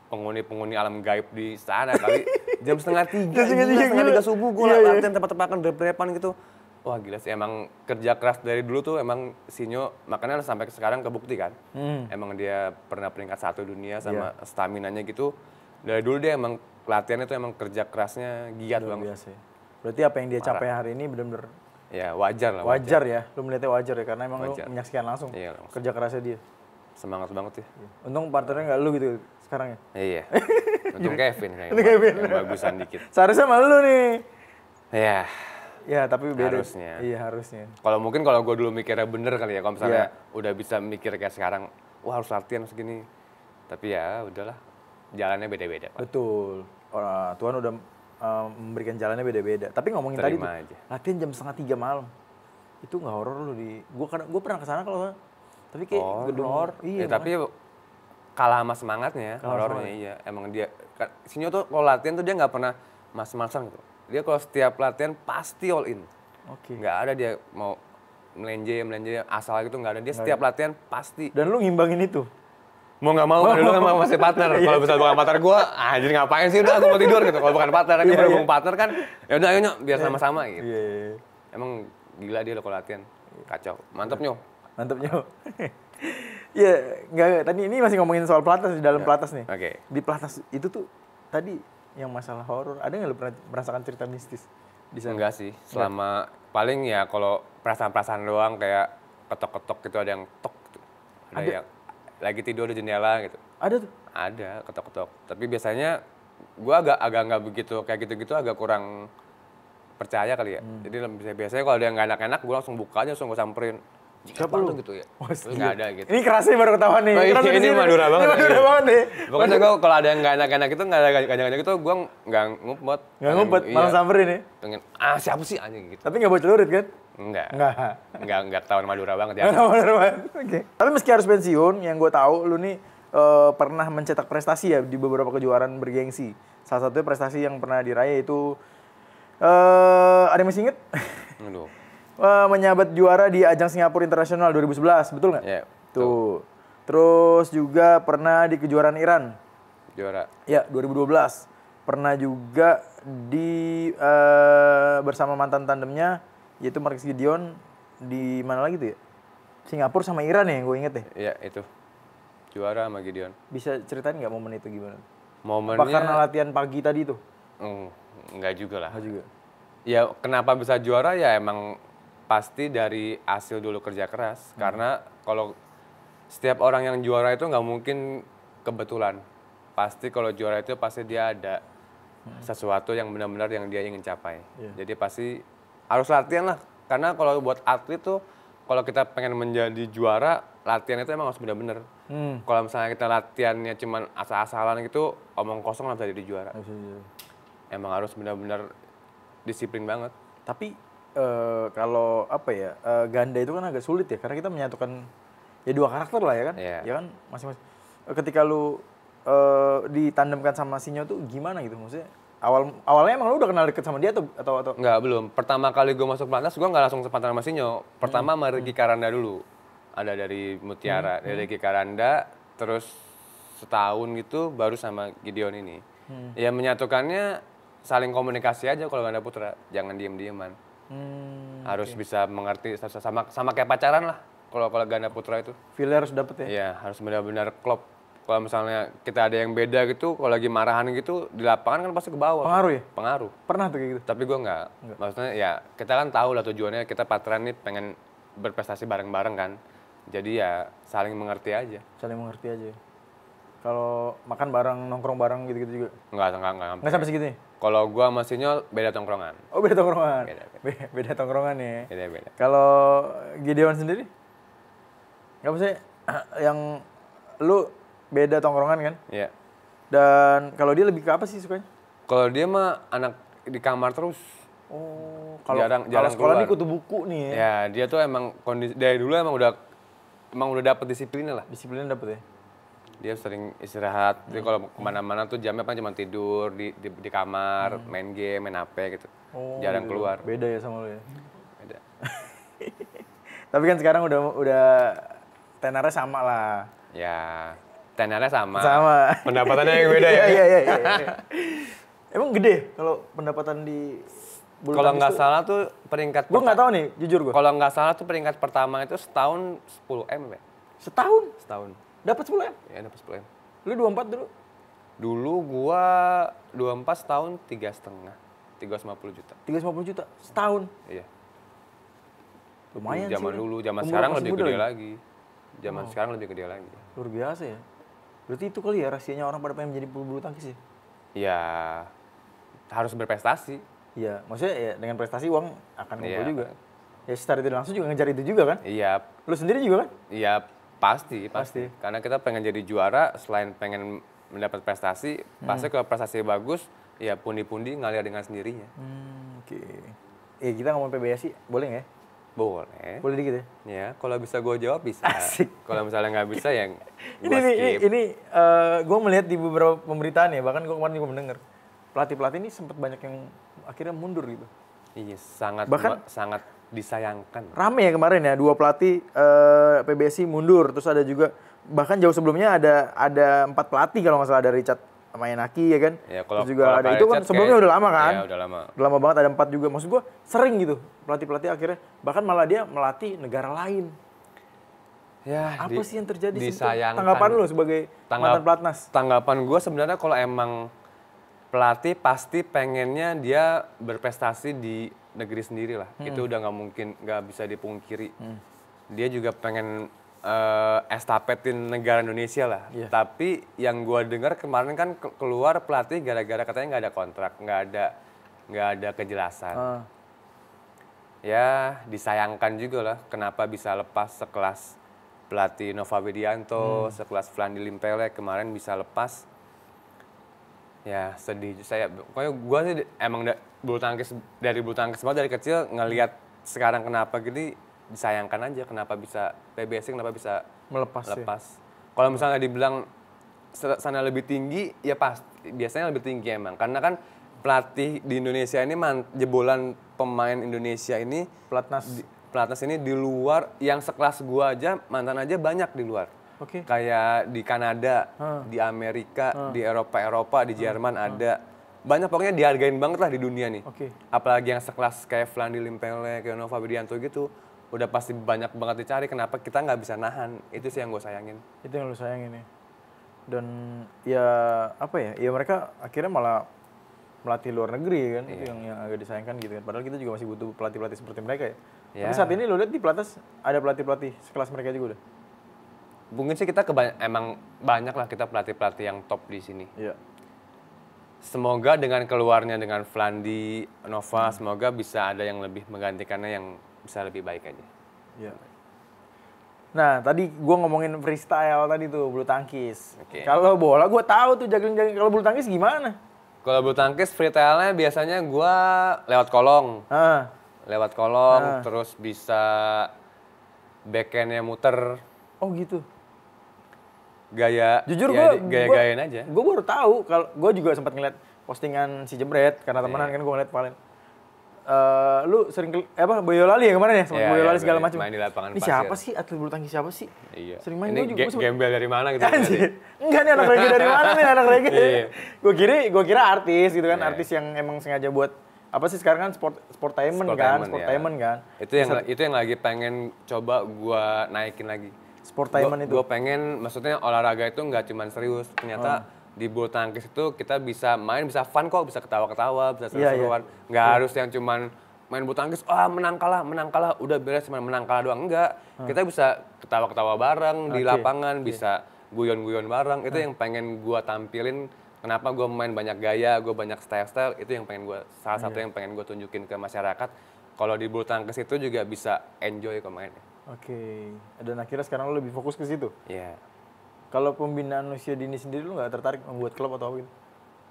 penghuni-penghuni alam gaib di sana kali jam setengah tiga, jam setengah tiga, subuh gue latihan tempat tempat kan depan gitu. Wah gila sih, emang kerja keras dari dulu tuh emang Sinyo, makanya sampai sekarang kebukti kan. Hmm. Emang dia pernah peringkat satu dunia iya. sama yeah. nya gitu. Dari dulu dia emang latihannya tuh emang kerja kerasnya giat banget. Ya. Berarti apa yang dia Marah. capai hari ini benar-benar Ya wajar lah. Wajar, wajar ya, lu melihatnya wajar ya karena emang wajar. lu menyaksikan langsung, iya, langsung kerja kerasnya dia. Semangat banget ya. Untung partnernya nggak lu gitu sekarang ya. Iya. Untung Kevin kayaknya. Kevin. bagusan dikit. Seharusnya malu nih. Iya. Yeah. Ya, tapi beda. Harusnya. Iya, harusnya. Kalau mungkin kalau gue dulu mikirnya bener kali ya, kalau misalnya yeah. udah bisa mikir kayak sekarang, wah harus latihan segini. Tapi ya udahlah, jalannya beda-beda. Betul. Orang, oh, ah, Tuhan udah um, memberikan jalannya beda-beda. Tapi ngomongin Terima tadi, aja. latihan jam setengah tiga malam. Itu nggak horor lu di. Gue gue pernah kesana kalau tapi kayak horror. Oh. gedung Iya. Ya, tapi kalah sama semangatnya horornya iya. Emang dia kan, Sinyo tuh kalau latihan tuh dia nggak pernah mas-masan gitu dia kalau setiap latihan pasti all in. Oke. Okay. Nggak ada dia mau melenje melenje asal gitu nggak ada dia setiap ada. latihan pasti. Dan lu ngimbangin itu? Mau nggak mau, lu dulu kan masih partner. kalau bisa bukan partner gue, ah jadi ngapain sih udah aku mau tidur gitu. Kalau bukan partner, kan iya, berhubung iya. partner kan, ya udah ayo biar iya. sama-sama gitu. Iya, iya. Emang gila dia lo kalau latihan, kacau. Mantep nyoh. Mantep nyoh. Iya, nggak tadi ini masih ngomongin soal pelatnas di dalam ya. pelatnas nih. Oke. Di pelatnas itu tuh tadi yang masalah horor ada nggak lo pernah merasakan cerita mistis di sana? Enggak sih, selama Enggak. paling ya kalau perasaan-perasaan doang kayak ketok-ketok gitu ada yang tok gitu. Ada, ada yang lagi tidur di jendela gitu. Ada tuh? Ada ketok-ketok. Tapi biasanya gue agak agak nggak begitu kayak gitu-gitu agak kurang percaya kali ya. Hmm. Jadi biasanya kalau ada yang nggak enak-enak gue langsung buka aja langsung gue samperin. Jika perlu gitu ya. Lu oh, enggak iya. ada gitu. Ini kerasnya baru ketahuan nih. Oh, iya, ini, ini Madura banget. Ini Madura iya. banget nih. Pokoknya gue kalau ada yang gak enak-enak itu, gak ada gak enak gitu, gue gak ngumpet. Gak ngumpet, iya. malah samperin ya? Pengen, ah siapa sih anjing gitu. Tapi gak buat celurit kan? Enggak. Enggak. Enggak, enggak ketahuan Madura banget ya. Enggak Madura banget, oke. Tapi meski harus pensiun, yang gue tahu lu nih uh, pernah mencetak prestasi ya di beberapa kejuaraan bergengsi. Salah satunya prestasi yang pernah diraih itu, eh ada yang masih inget? Aduh uh, eh, menyabet juara di ajang Singapura Internasional 2011, betul nggak? Iya. Yeah, Tuh. Terus juga pernah di kejuaraan Iran. Juara. Ya, 2012. Pernah juga di uh, bersama mantan tandemnya yaitu Marcus Gideon di mana lagi tuh ya? Singapura sama Iran ya, gue inget deh. Iya, itu. Juara sama Gideon. Bisa ceritain nggak momen itu gimana? Momennya... Apa karena latihan pagi tadi tuh? Mm, enggak juga lah. Enggak juga. Ya kenapa bisa juara ya emang pasti dari hasil dulu kerja keras hmm. karena kalau setiap orang yang juara itu nggak mungkin kebetulan pasti kalau juara itu pasti dia ada hmm. sesuatu yang benar-benar yang dia ingin capai yeah. jadi pasti harus latihan lah karena kalau buat atlet tuh kalau kita pengen menjadi juara latihan itu emang harus benar-benar hmm. kalau misalnya kita latihannya cuman asal-asalan gitu omong kosong nggak bisa jadi juara emang harus benar-benar disiplin banget tapi Eh, kalau apa ya uh, ganda itu kan agak sulit ya karena kita menyatukan ya dua karakter lah ya kan yeah. ya kan masing-masing eh, ketika lu uh, ditandemkan sama Sinyo tuh gimana gitu maksudnya awal awalnya emang lu udah kenal deket sama dia atau atau, atau? nggak belum pertama kali gue masuk pelatnas gue nggak langsung sepantaran sama Sinyo pertama hmm. sama Karanda dulu ada dari Mutiara hmm. dari gikaranda. Karanda terus setahun gitu baru sama Gideon ini hmm. ya menyatukannya saling komunikasi aja kalau ganda putra jangan diem dieman Hmm, harus okay. bisa mengerti sama sama kayak pacaran lah. Kalau kalau ganda putra itu. feel harus dapet ya. Iya, harus benar-benar klop. Kalau misalnya kita ada yang beda gitu, kalau lagi marahan gitu di lapangan kan pasti ke bawah. Pengaruh ya? Pengaruh. Pernah tuh kayak gitu. Tapi gue nggak. Maksudnya ya kita kan tahu lah tujuannya kita pacaran nih pengen berprestasi bareng-bareng kan. Jadi ya saling mengerti aja. Saling mengerti aja. Kalau makan bareng, nongkrong bareng gitu-gitu juga? Enggak, enggak, enggak. Enggak sampai segitu kalau gua sama Sinyol beda tongkrongan. Oh, beda tongkrongan. Beda, beda. beda tongkrongan ya. Beda, beda. Kalau Gideon sendiri? Enggak sih yang lu beda tongkrongan kan? Iya. Dan kalau dia lebih ke apa sih sukanya? Kalau dia mah anak di kamar terus. Oh, kalau jarang, jarang sekolah keluar. nih kutu buku nih ya. Ya, dia tuh emang kondisi dari dulu emang udah emang udah dapet disiplinnya lah. Disiplinnya dapet ya dia sering istirahat. Jadi kalau kemana-mana tuh jamnya kan cuma tidur di, di, di kamar, hmm. main game, main HP gitu. Oh, Jarang iya. keluar. Beda ya sama lo ya. Beda. Tapi kan sekarang udah udah tenarnya sama lah. Ya, tenarnya sama. Sama. Pendapatannya yang beda ya. Iya iya iya. iya. Emang gede kalau pendapatan di kalau nggak salah tuh peringkat gue nggak tahu nih jujur gue kalau nggak salah tuh peringkat pertama itu setahun 10 m ya setahun setahun Dapat 10 M? Ya, dapat 10 M. Lu 24 dulu? Dulu gua 24 setahun tiga setengah. 350 juta. 350 juta setahun? Iya. Lumayan zaman sih. Zaman dulu, zaman sekarang lebih gede ya? lagi. Zaman oh. sekarang lebih gede lagi. Luar biasa ya. Berarti itu kali ya rahasianya orang pada pengen menjadi bulu tangkis ya? Iya. harus berprestasi. Iya, maksudnya ya dengan prestasi uang akan ngumpul ya. juga. Ya secara tidak langsung juga ngejar itu juga kan? Iya. Lu sendiri juga kan? Iya, Pasti, pasti. Pasti. Karena kita pengen jadi juara, selain pengen mendapat prestasi, hmm. pasti kalau prestasi bagus, ya pundi-pundi ngalir dengan sendirinya. Hmm, Oke. Okay. Eh kita ngomong PBSI, boleh nggak ya? Boleh. Boleh dikit ya? Ya, kalau bisa gue jawab bisa. Kalau misalnya nggak bisa yang. ini, ini, Ini, ini uh, eh, gue melihat di beberapa pemberitaan ya, bahkan gue kemarin juga mendengar. Pelatih-pelatih ini sempat banyak yang akhirnya mundur gitu. Iya, sangat bahkan, sangat disayangkan. Rame ya kemarin ya dua pelatih eh, PBSI mundur terus ada juga bahkan jauh sebelumnya ada ada empat pelatih kalau nggak salah ada Richard Mayanaki ya kan. Ya, kalau, terus juga kalau ada itu kan sebelumnya kayak, udah lama kan. Ya, udah lama. Udah lama banget ada empat juga maksud gue sering gitu pelatih-pelatih akhirnya bahkan malah dia melatih negara lain. Ya, apa di, sih yang terjadi disayangkan. Tanggapan lu sebagai Tanggap, mantan pelatnas? Tanggapan gue sebenarnya kalau emang pelatih pasti pengennya dia berprestasi di negeri sendiri lah hmm. itu udah nggak mungkin nggak bisa dipungkiri hmm. dia juga pengen uh, estafetin negara Indonesia lah yeah. tapi yang gue dengar kemarin kan keluar pelatih gara-gara katanya nggak ada kontrak nggak ada nggak ada kejelasan uh. ya disayangkan juga lah kenapa bisa lepas sekelas pelatih Nova Widianto hmm. sekelas Flandi Limpele kemarin bisa lepas ya sedih saya pokoknya gue sih emang da, bulu tangkis dari bulu tangkis banget dari kecil ngelihat sekarang kenapa gini disayangkan aja kenapa bisa PBS kenapa bisa melepas lepas ya? kalau misalnya dibilang sana lebih tinggi ya pas biasanya lebih tinggi emang karena kan pelatih di Indonesia ini man, jebolan pemain Indonesia ini pelatnas di, pelatnas ini di luar yang sekelas gua aja mantan aja banyak di luar okay. kayak di Kanada, huh. di Amerika, huh. di Eropa Eropa, di Jerman huh. ada. Banyak pokoknya dihargain banget lah di dunia nih. Okay. Apalagi yang sekelas kayak Flandi Limpele, kayak Nova gitu, udah pasti banyak banget dicari. Kenapa kita nggak bisa nahan? Itu sih yang gue sayangin. Itu yang lu sayangin ya. Dan ya apa ya? Ya mereka akhirnya malah melatih luar negeri kan yeah. itu yang yang agak disayangkan gitu kan padahal kita juga masih butuh pelatih pelatih seperti mereka ya yeah. tapi iya. saat ini lo lihat di pelatnas ada pelatih pelatih sekelas mereka juga udah mungkin sih kita kebany- emang banyak lah kita pelatih pelatih yang top di sini. Yeah. Semoga dengan keluarnya dengan Flandi, Nova, hmm. semoga bisa ada yang lebih menggantikannya yang bisa lebih baik aja. Yeah. Nah, tadi gue ngomongin freestyle tadi tuh, bulu tangkis. Okay. Kalau bola gue tahu tuh jaring-jaring Kalau bulu tangkis gimana? Kalau bulu tangkis freestyle-nya biasanya gue lewat kolong. Ah. Lewat kolong, ah. terus bisa backhandnya muter. Oh gitu? gaya jujur ya, gue gaya gayain aja gue baru tahu kalau gue juga sempat ngeliat postingan si jebret karena temenan yeah. kan gue ngeliat paling Uh, eh, lu sering ke, eh, apa Boyolali ya kemarin ya sama yeah, iya, Boyolali yeah, segala macam. Main di lapangan Ini pasir. siapa sih atlet bulu tangkis siapa sih? Iya. Sering main Ini gue juga. Ini gembel dari mana gitu? Anjir. Enggak nih anak reggae dari mana nih anak reggae? Iya. gue kira gue kira artis gitu kan, yeah. artis yang emang sengaja buat apa sih sekarang kan sport sportainment, sportainment kan, sportainment diamond kan. Itu yang Bisa, itu yang lagi pengen coba gue naikin lagi Sportainment itu? Gue pengen, maksudnya olahraga itu nggak cuma serius. Ternyata oh. di bulu tangkis itu kita bisa main bisa fun kok bisa ketawa-ketawa bisa iya, iya. seru-seruan yeah, yeah. nggak yeah. harus yang cuman main bulu tangkis ah oh, menang kalah menang kalah udah beres cuma menang kalah doang enggak oh. Ah. kita bisa ketawa-ketawa bareng okay. di lapangan okay. Iya. bisa guyon-guyon bareng itu oh. yang pengen gue tampilin kenapa gue main banyak gaya gue banyak style-style itu yang pengen gue, salah satu yeah. yang pengen gue tunjukin ke masyarakat kalau di bulu tangkis itu juga bisa enjoy kok mainnya Oke. Okay. Dan akhirnya sekarang lo lebih fokus ke situ. Iya. Yeah. Kalau pembinaan usia dini sendiri lo nggak tertarik membuat klub atau apa gitu?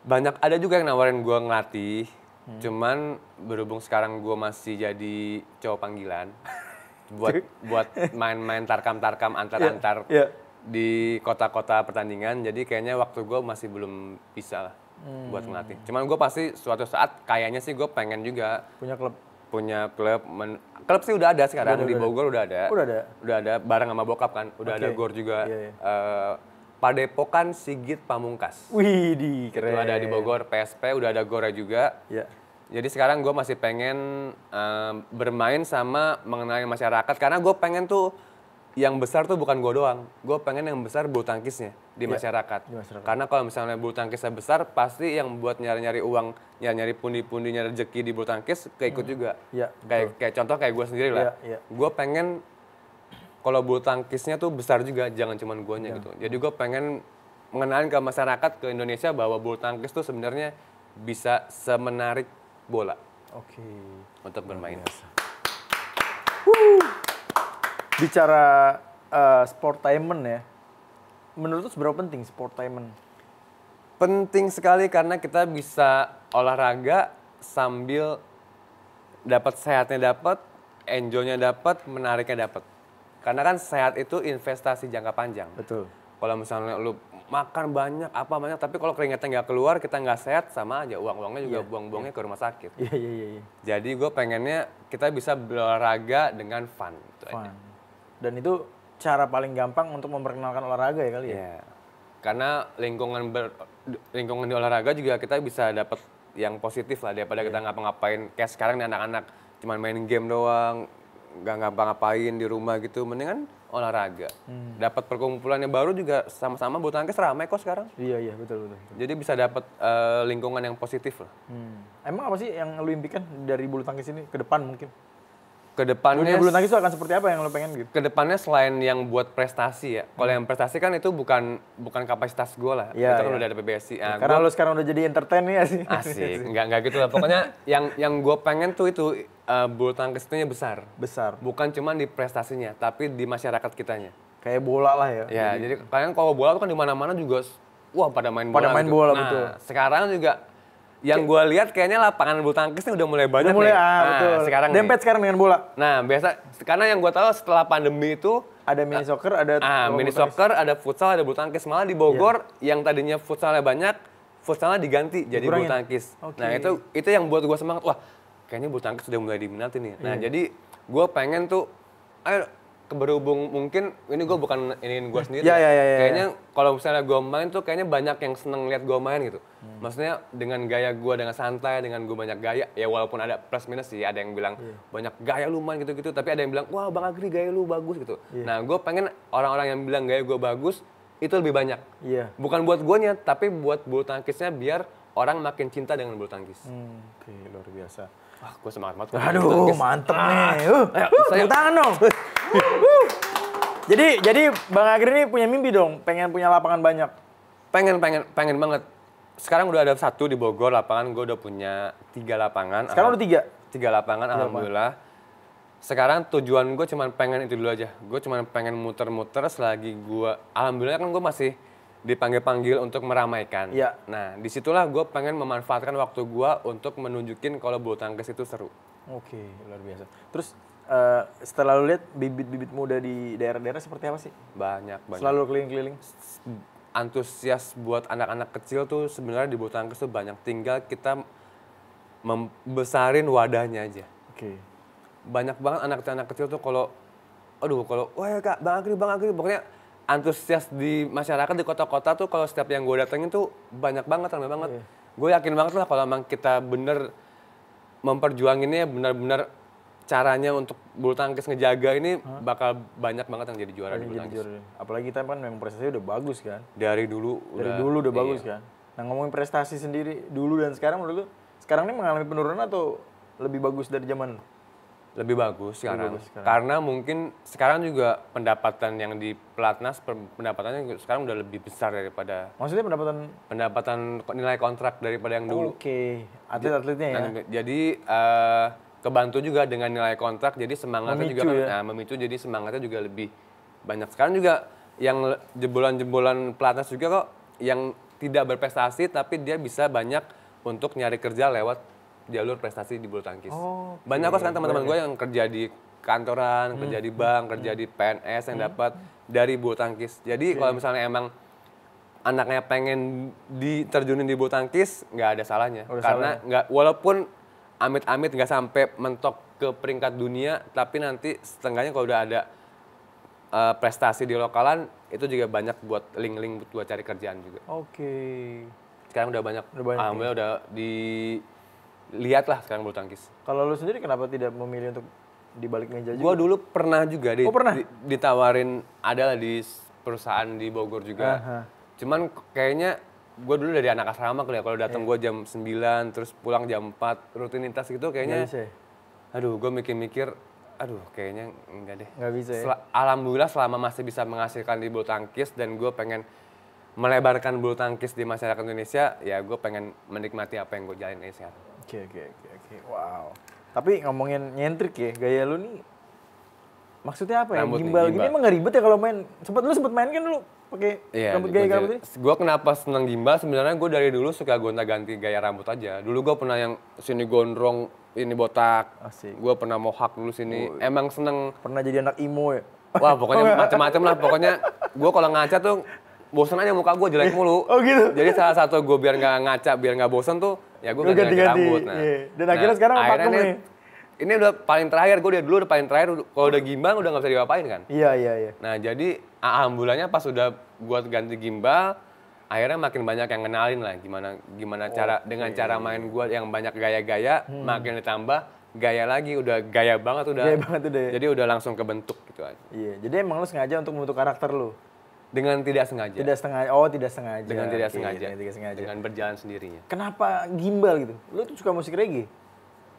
Banyak ada juga yang nawarin gue ngelatih. Hmm. Cuman berhubung sekarang gue masih jadi cowok panggilan buat buat main-main tarkam-tarkam antar-antar yeah. yeah. di kota-kota pertandingan. Jadi kayaknya waktu gue masih belum bisa lah hmm. buat ngelatih. Cuman gue pasti suatu saat kayaknya sih gue pengen juga punya klub punya klub men klub sih udah ada sekarang udah, di Bogor udah ada. Udah ada. Udah ada bareng sama bokap kan. Udah okay. ada gor juga. Yeah, yeah. Uh, Padepokan Sigit Pamungkas. Wih, di keren. Itu ada di Bogor PSP, udah ada Gore juga. Yeah. Jadi sekarang gue masih pengen uh, bermain sama mengenai masyarakat karena gue pengen tuh yang besar tuh bukan gue doang. Gue pengen yang besar bulu tangkisnya di, ya, masyarakat. di masyarakat. Karena kalau misalnya bulu tangkisnya besar, pasti yang buat nyari-nyari uang, nyari-nyari pundi nyari rezeki di bulu tangkis, keikut hmm. juga. Iya, kayak, kayak contoh kayak gue sendiri lah. Ya, ya. Gue pengen kalau bulu tangkisnya tuh besar juga, jangan cuma gue ya. Iya, gitu. Iya. Jadi gue pengen mengenalin ke masyarakat, ke Indonesia bahwa bulu tangkis tuh sebenarnya bisa semenarik bola. Oke. Okay. Untuk bermain. Biasa. Woo bicara uh, sportainment ya, menurut lu seberapa penting sportainment? Penting sekali karena kita bisa olahraga sambil dapat sehatnya dapat, enjoynya dapat, menariknya dapat. Karena kan sehat itu investasi jangka panjang. Betul. Kalau misalnya lu makan banyak apa banyak tapi kalau keringatnya nggak keluar kita nggak sehat sama aja uang uangnya juga yeah. Iya. buang buangnya yeah. ke rumah sakit. Iya yeah, iya yeah, iya. Yeah, Jadi gue pengennya kita bisa berolahraga dengan fun. Itu fun. Aja. Dan itu cara paling gampang untuk memperkenalkan olahraga ya kali ya. Yeah. Karena lingkungan ber, lingkungan di olahraga juga kita bisa dapat yang positif lah daripada yeah. kita iya. ngapa-ngapain kayak sekarang nih anak-anak cuma main game doang, nggak ngapa-ngapain di rumah gitu. Mendingan olahraga. Hmm. Dapat perkumpulan yang baru juga sama-sama bulu tangkis ramai kok sekarang. Iya iya betul betul. betul. Jadi bisa dapat uh, eh, lingkungan yang positif lah. Hmm. Emang apa sih yang lu impikan dari bulu tangkis ini ke depan mungkin? Kedepannya dunia bulu tangkis itu akan seperti apa yang lo pengen gitu? Kedepannya selain yang buat prestasi ya, kalau hmm. yang prestasi kan itu bukan bukan kapasitas gue lah, ya, itu kan ya. udah ada PBSI. Nah, Karena gua, lo sekarang udah jadi entertain ya sih. Asik, nggak nggak gitu lah. Pokoknya yang yang gue pengen tuh itu uh, bulu itu besar. Besar. Bukan cuma di prestasinya, tapi di masyarakat kitanya. Kayak bola lah ya. Ya, jadi, jadi kalian kalau bola tuh kan di mana-mana juga wah pada main bola. Pada main gitu. bola nah, betul. Sekarang juga yang gue lihat kayaknya lapangan bulu tangkisnya udah mulai banyak udah mulai, nih. Ah, nah, betul. sekarang dempet nih. sekarang dengan bola. Nah, biasa karena yang gue tahu setelah pandemi itu ada mini eh, soccer, ada ah, mini soccer, ada futsal, ada bulu tangkis. Malah di Bogor yeah. yang tadinya futsalnya banyak, futsalnya diganti jadi Kurangin. bulu tangkis. Okay. Nah, itu itu yang buat gue semangat. Wah, kayaknya bulu tangkis sudah mulai diminati nih. Nah, yeah. jadi gue pengen tuh ayo berhubung mungkin ini gue bukan iniin gue sendiri. Yeah, yeah, yeah, yeah, kayaknya yeah. kalau misalnya gue main tuh kayaknya banyak yang seneng lihat gue main gitu. Hmm. Maksudnya dengan gaya gue dengan santai, dengan gue banyak gaya. Ya walaupun ada plus minus sih, ada yang bilang yeah. banyak gaya lu main gitu-gitu. Tapi ada yang bilang wah bang Agri gaya lu bagus gitu. Yeah. Nah gue pengen orang-orang yang bilang gaya gue bagus itu lebih banyak. Yeah. Bukan buat gue nya tapi buat bulu tangkisnya biar orang makin cinta dengan bulu tangkis. Hmm, Oke okay, luar biasa. Wah, gue semangat banget. Aduh, mantep ah. nih. Uh, Ayo, uh, saya... tangan dong. uh. jadi, jadi Bang Agri ini punya mimpi dong, pengen punya lapangan banyak. Pengen, pengen, pengen banget. Sekarang udah ada satu di Bogor lapangan, gue udah punya tiga lapangan. Sekarang udah tiga? Tiga lapangan, Berapa? alhamdulillah. Sekarang tujuan gue cuma pengen itu dulu aja. Gue cuma pengen muter-muter selagi gue, alhamdulillah kan gue masih dipanggil-panggil untuk meramaikan. Ya. Nah, disitulah gue pengen memanfaatkan waktu gue untuk menunjukin kalau bulu tangkis itu seru. Oke, luar biasa. Terus uh, setelah lu lihat bibit-bibit muda di daerah-daerah seperti apa sih? Banyak, banyak. Selalu keliling-keliling. Antusias buat anak-anak kecil tuh sebenarnya di bulu tangkis tuh banyak. Tinggal kita membesarin wadahnya aja. Oke. Banyak banget anak-anak kecil tuh kalau aduh kalau wah kak bang Agri bang Agri pokoknya antusias di masyarakat di kota-kota tuh kalau setiap yang gue datengin tuh banyak banget, ramai banget. Yeah. Gue yakin banget lah kalau emang kita bener memperjuanginnya benar-benar caranya untuk bulu tangkis ngejaga ini Hah? bakal banyak banget yang jadi juara di bulu tangkis. Apalagi kita kan memang prestasinya udah bagus kan. Dari dulu. Dari udah, dulu udah iya. bagus kan. Nah ngomongin prestasi sendiri dulu dan sekarang menurut lu sekarang ini mengalami penurunan atau lebih bagus dari zaman lebih bagus sekarang. Lebih bagus sekarang. Karena mungkin sekarang juga pendapatan yang di pelatnas pendapatannya sekarang udah lebih besar daripada Maksudnya pendapatan pendapatan nilai kontrak daripada yang dulu. Oke, okay. atlet-atletnya ya. Jadi uh, kebantu juga dengan nilai kontrak jadi semangatnya memicu, juga kan, ya? nah, memicu jadi semangatnya juga lebih banyak. Sekarang juga yang jebolan-jebolan pelatnas juga kok yang tidak berprestasi tapi dia bisa banyak untuk nyari kerja lewat jalur prestasi di bulu tangkis. Oh, okay. Banyak kok sekarang teman-teman gue yang kerja di kantoran, hmm. kerja di hmm, bank, hmm. kerja hmm. di PNS yang hmm. dapat dari bulu tangkis. Jadi okay. kalau misalnya emang anaknya pengen diterjunin di bulu tangkis, nggak ada salahnya. Udah Karena nggak walaupun amit-amit nggak sampai mentok ke peringkat dunia, tapi nanti setengahnya kalau udah ada uh, prestasi di lokalan itu juga banyak buat link-link buat cari kerjaan juga. Oke. Okay. Sekarang udah banyak. Udah banyak. Alhamdulillah ya? udah di lihatlah sekarang bulu tangkis. Kalau lu sendiri kenapa tidak memilih untuk di balik meja juga? Gua dulu pernah juga di, oh, pernah? Di, ditawarin adalah di perusahaan di Bogor juga. -huh. Cuman kayaknya gue dulu dari anak asrama kali ya kalau datang yeah. gue jam 9 terus pulang jam 4 rutinitas gitu kayaknya bisa, ya? aduh gue mikir-mikir aduh kayaknya enggak deh enggak bisa ya? alhamdulillah selama masih bisa menghasilkan di bulu tangkis dan gue pengen melebarkan bulu tangkis di masyarakat Indonesia ya gue pengen menikmati apa yang gue jalanin sekarang Oke oke oke oke. Wow. Tapi ngomongin nyentrik ya, gaya lu nih maksudnya apa ya? Rambut gimbal gini emang gak ribet ya kalau main. Sempet lu sempet main kan lu pakai yeah, rambut gaya rambut ini? Gue kenapa seneng gimbal? Sebenarnya gue dari dulu suka gonta-ganti gaya rambut aja. Dulu gue pernah yang sini gondrong, ini botak. Asik. Gue pernah mohak dulu sini. Oh, Emang seneng. Pernah jadi anak imo ya? Wah pokoknya macam-macam lah. Pokoknya gue kalau ngaca tuh bosan aja muka gue jelek mulu. Oh gitu. Jadi salah satu gue biar nggak ngaca, biar nggak bosan tuh ya gue ganti-ganti rambut nah. Yeah. dan nah, akhirnya sekarang akhirnya pakem nih ini udah paling terakhir gue udah dulu udah paling terakhir kalau udah gimbal udah nggak bisa diapain kan iya iya iya nah jadi ambulannya pas udah gue ganti gimbal akhirnya makin banyak yang kenalin lah gimana gimana oh, cara dengan cara main gue yang banyak gaya-gaya hmm. makin ditambah gaya lagi udah gaya banget udah gaya banget udah ya. jadi udah langsung ke bentuk gitu aja iya jadi emang lu sengaja untuk membentuk karakter lu dengan tidak sengaja. Tidak sengaja. Oh, tidak sengaja. Dengan tidak okay, sengaja. Dengan tidak sengaja. Dengan berjalan sendirinya. Kenapa gimbal gitu? Lu tuh suka musik reggae?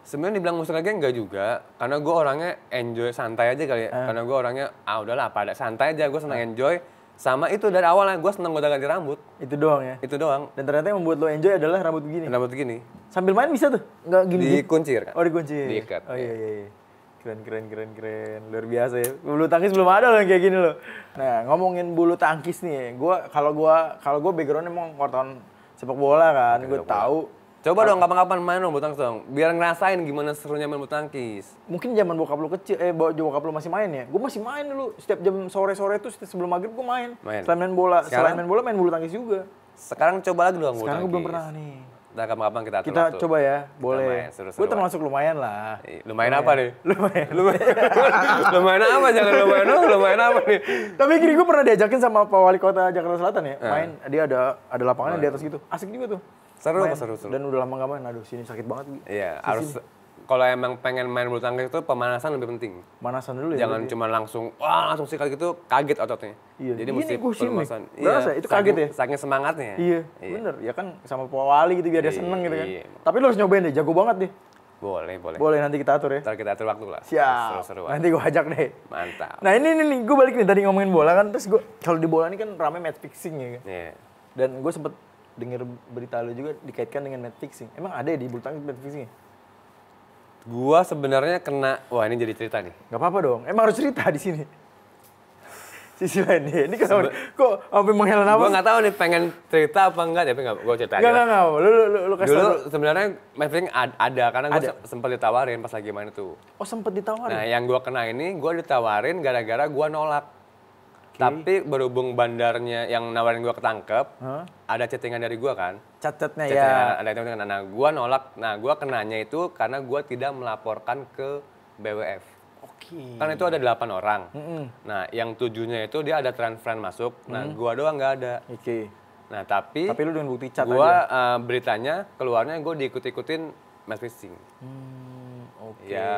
Sebenarnya dibilang musik reggae enggak juga, karena gue orangnya enjoy santai aja kali ya. Uh. Karena gue orangnya ah udahlah pada santai aja, gue senang uh. Ah. enjoy. Sama itu dari awal lah, gue senang gue ganti rambut. Itu doang ya. Itu doang. Dan ternyata yang membuat lo enjoy adalah rambut begini. Rambut begini. Sambil main bisa tuh? Enggak gini. Dikunci kan. Oh, dikunci. Diikat. Oh iya iya iya. Keren, keren, keren, keren. Luar biasa ya. Bulu tangkis belum ada loh kayak gini loh. Nah, ngomongin bulu tangkis nih, ya. gue kalau gue kalau gue background emang wartawan sepak bola kan, gue tahu. Coba dong kapan-kapan main dong bulu tangkis dong, biar ngerasain gimana serunya main bulu tangkis. Mungkin zaman bokap lu kecil, eh bokap lu masih main ya? Gue masih main dulu, setiap jam sore-sore tuh sebelum maghrib gue main. main. Selain main bola, Sekarang? selain main bola main bulu tangkis juga. Sekarang coba lagi dong bulu Sekarang gue belum pernah nih. Nah, kapan-kapan kita Kita waktu. coba ya, boleh. Gue termasuk lumayan lah. Lumayan, lumayan. apa nih? Lumayan. lumayan. lumayan apa? Jangan lumayan dong, lumayan apa nih? Tapi gini, gue pernah diajakin sama Pak Wali Kota Jakarta Selatan ya, eh. main. Dia ada ada lapangannya di atas gitu. Asik juga tuh. Seru, main. seru, seru. Dan udah lama gak main. Aduh, sini sakit banget. Iya, harus kalau emang pengen main bulu tangkis itu pemanasan lebih penting. Pemanasan dulu ya. Jangan ya? cuma langsung wah langsung sekali gitu kaget ototnya. Iya. Jadi iya mesti pemanasan. Iya. itu kaget ya. Saking semangatnya. Iya. iya. Bener. Ya kan sama pewali gitu biar dia seneng gitu kan. Iya. Tapi lo harus nyobain deh, jago banget deh. Boleh, boleh. Boleh nanti kita atur ya. Ntar kita atur waktu lah. Siap. seru seru Nanti gue ajak deh. Mantap. Nah ini nih, gue balik nih tadi ngomongin bola kan, terus gue kalau di bola ini kan rame match fixing ya kan. Iya. Dan gue sempet dengar berita lu juga dikaitkan dengan match fixing. Emang ada ya di bulu tangkis match fixing? Ya? Gua sebenarnya kena, wah ini jadi cerita nih. Gak apa-apa dong, emang harus cerita di sini. Sisi lain nih, ini kenapa Sebe Kok sampai menghela apa Gua gak tahu nih pengen cerita apa enggak, tapi gak, gua cerita nggak aja. Gak, gak, gak, lu, lu, lu, lu kasih Dulu sebenarnya Maverick ad, ada, karena gua ada. sempet ditawarin pas lagi main itu. Oh sempet ditawarin? Nah yang gua kena ini, gua ditawarin gara-gara gua nolak. Okay. Tapi berhubung bandarnya yang nawarin gua ketangkep, huh? ada chattingan dari gua kan Catatnya ya. Ada itu dengan anak gua nolak. Nah, gua kenanya itu karena gua tidak melaporkan ke BWF. Oke. Okay. Karena itu ada delapan orang. Mm -hmm. Nah, yang tujuhnya itu dia ada transferan masuk. Nah, mm -hmm. gua doang nggak ada. Oke. Okay. Nah, tapi Tapi lu dengan bukti cat gua, aja. Uh, beritanya keluarnya gue diikut-ikutin match fixing. Hmm, oke. Okay. Ya,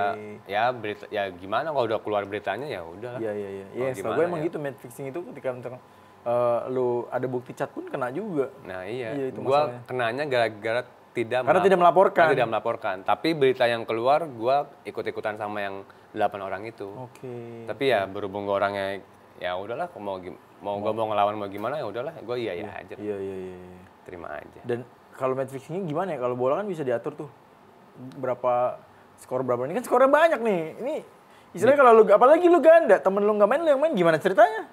ya berita ya gimana kalau udah keluar beritanya ya udah. Iya, iya, iya. Ya, ya, ya. ya gue emang ya. gitu match fixing itu ketika uh, lu ada bukti cat pun kena juga. Nah iya, iya itu gua masalahnya. kenanya gara-gara tidak karena melapor, tidak melaporkan. Karena tidak melaporkan. Tapi berita yang keluar, gua ikut-ikutan sama yang delapan orang itu. Oke. Okay. Tapi ya berhubung gua orangnya ya udahlah mau mau gua mau ngelawan mau gimana ya udahlah, gua iya iya aja. Iya, iya iya iya. Terima aja. Dan kalau match fixingnya gimana ya? Kalau bola kan bisa diatur tuh berapa skor berapa ini kan skornya banyak nih. Ini istilahnya kalau lu apalagi lu ganda, temen lu nggak main lu yang main gimana ceritanya?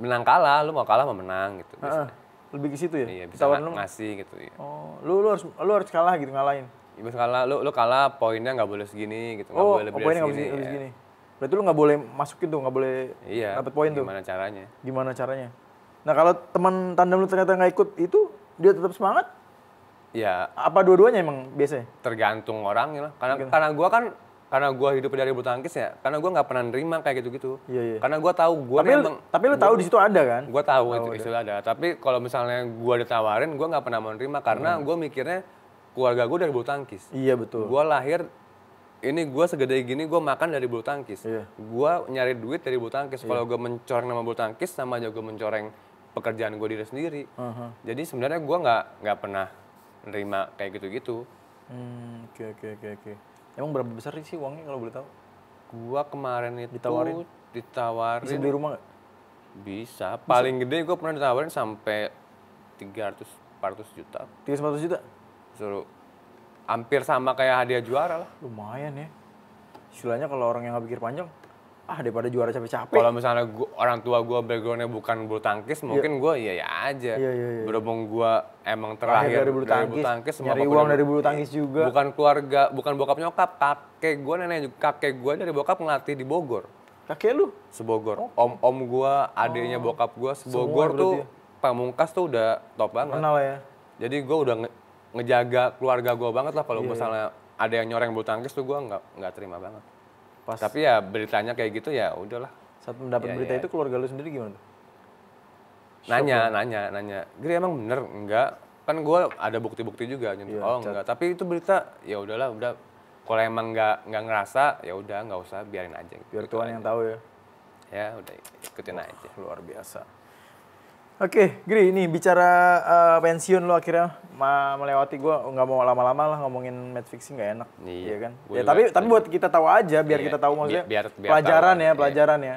menang kalah, lu mau kalah mau menang gitu. Uh -uh. Lebih ke situ ya? Iya, bisa ng lu... ngasih gitu. Iya. Oh, lu, lu harus lu harus kalah gitu ngalahin. ya, kalah, lu lu kalah poinnya nggak boleh segini gitu, oh, boleh lebih oh, poinnya nggak Gak boleh ya. segini. Berarti lu nggak boleh masukin tuh, nggak boleh iya, dapat poin tuh. Gimana caranya? Gimana caranya? Nah kalau teman tandem lu ternyata nggak ikut itu, dia tetap semangat? Ya. Apa dua-duanya emang biasanya? Tergantung orang ya, Karena karena gua kan karena gue hidup dari bulu tangkis ya karena gue nggak pernah nerima kayak gitu gitu iya, iya. karena gue tahu gue tapi tapi lu tahu di situ ada kan gue tahu oh, itu ada. istilah ada tapi kalau misalnya gue ditawarin gue nggak pernah menerima karena hmm. gue mikirnya keluarga gue dari bulu tangkis iya betul gue lahir ini gue segede gini gue makan dari bulu tangkis iya. gue nyari duit dari bulu tangkis kalau iya. gue mencoreng nama bulu tangkis sama aja gue mencoreng pekerjaan gue diri sendiri uh-huh. jadi sebenarnya gue nggak nggak pernah nerima kayak gitu gitu oke oke oke Emang berapa besar sih uangnya kalau boleh tahu? Gua kemarin itu ditawarin, ditawarin. Bisa beli rumah nggak? Bisa. Paling Bisa. gede gua pernah ditawarin sampai 300 400 juta. 300 juta? Suruh hampir sama kayak hadiah juara lah. Lumayan ya. Istilahnya kalau orang yang nggak pikir panjang, ah daripada juara capek-capek. Kalau misalnya gua, orang tua gue backgroundnya bukan bulu tangkis, iya. mungkin gue iya ya aja. Iya, iya, iya. iya. Berhubung gue emang terakhir dari bulu tangkis, dari bulu tangkis nyari uang dari bulu tangkis juga. Bukan keluarga, bukan bokap nyokap, kakek gue nenek juga kakek gue dari bokap ngelatih di Bogor. Kakek lu? Sebogor. Oh. Om om gue, adiknya oh. bokap gue sebogor Semua, tuh ya. pamungkas tuh udah top banget. Kenal ya. Jadi gue udah nge ngejaga keluarga gue banget lah kalau iya, iya. misalnya iya. ada yang nyoreng bulu tangkis tuh gue nggak nggak terima banget. Pas Tapi ya beritanya kayak gitu ya udahlah. Saat mendapat ya, berita ya. itu keluarga lu sendiri gimana? Nanya, Shop, nanya, nanya. Gri emang bener enggak? Kan gue ada bukti-bukti juga. Nyentuh. Ya, oh cat. enggak. Tapi itu berita ya udahlah udah. Kalau emang nggak nggak ngerasa ya udah nggak usah biarin aja. Biar Tuhan gitu yang tahu ya. Ya udah ikutin oh, aja. Luar biasa. Oke, okay, Gri, ini bicara uh, pensiun lo akhirnya ma melewati gue nggak mau lama-lama lah ngomongin match fixing nggak enak, iya, iya kan? Ya, tapi tapi buat kita tahu aja biar iya, kita tahu maksudnya biar, biar pelajaran tahu, ya iya. pelajaran iya. ya.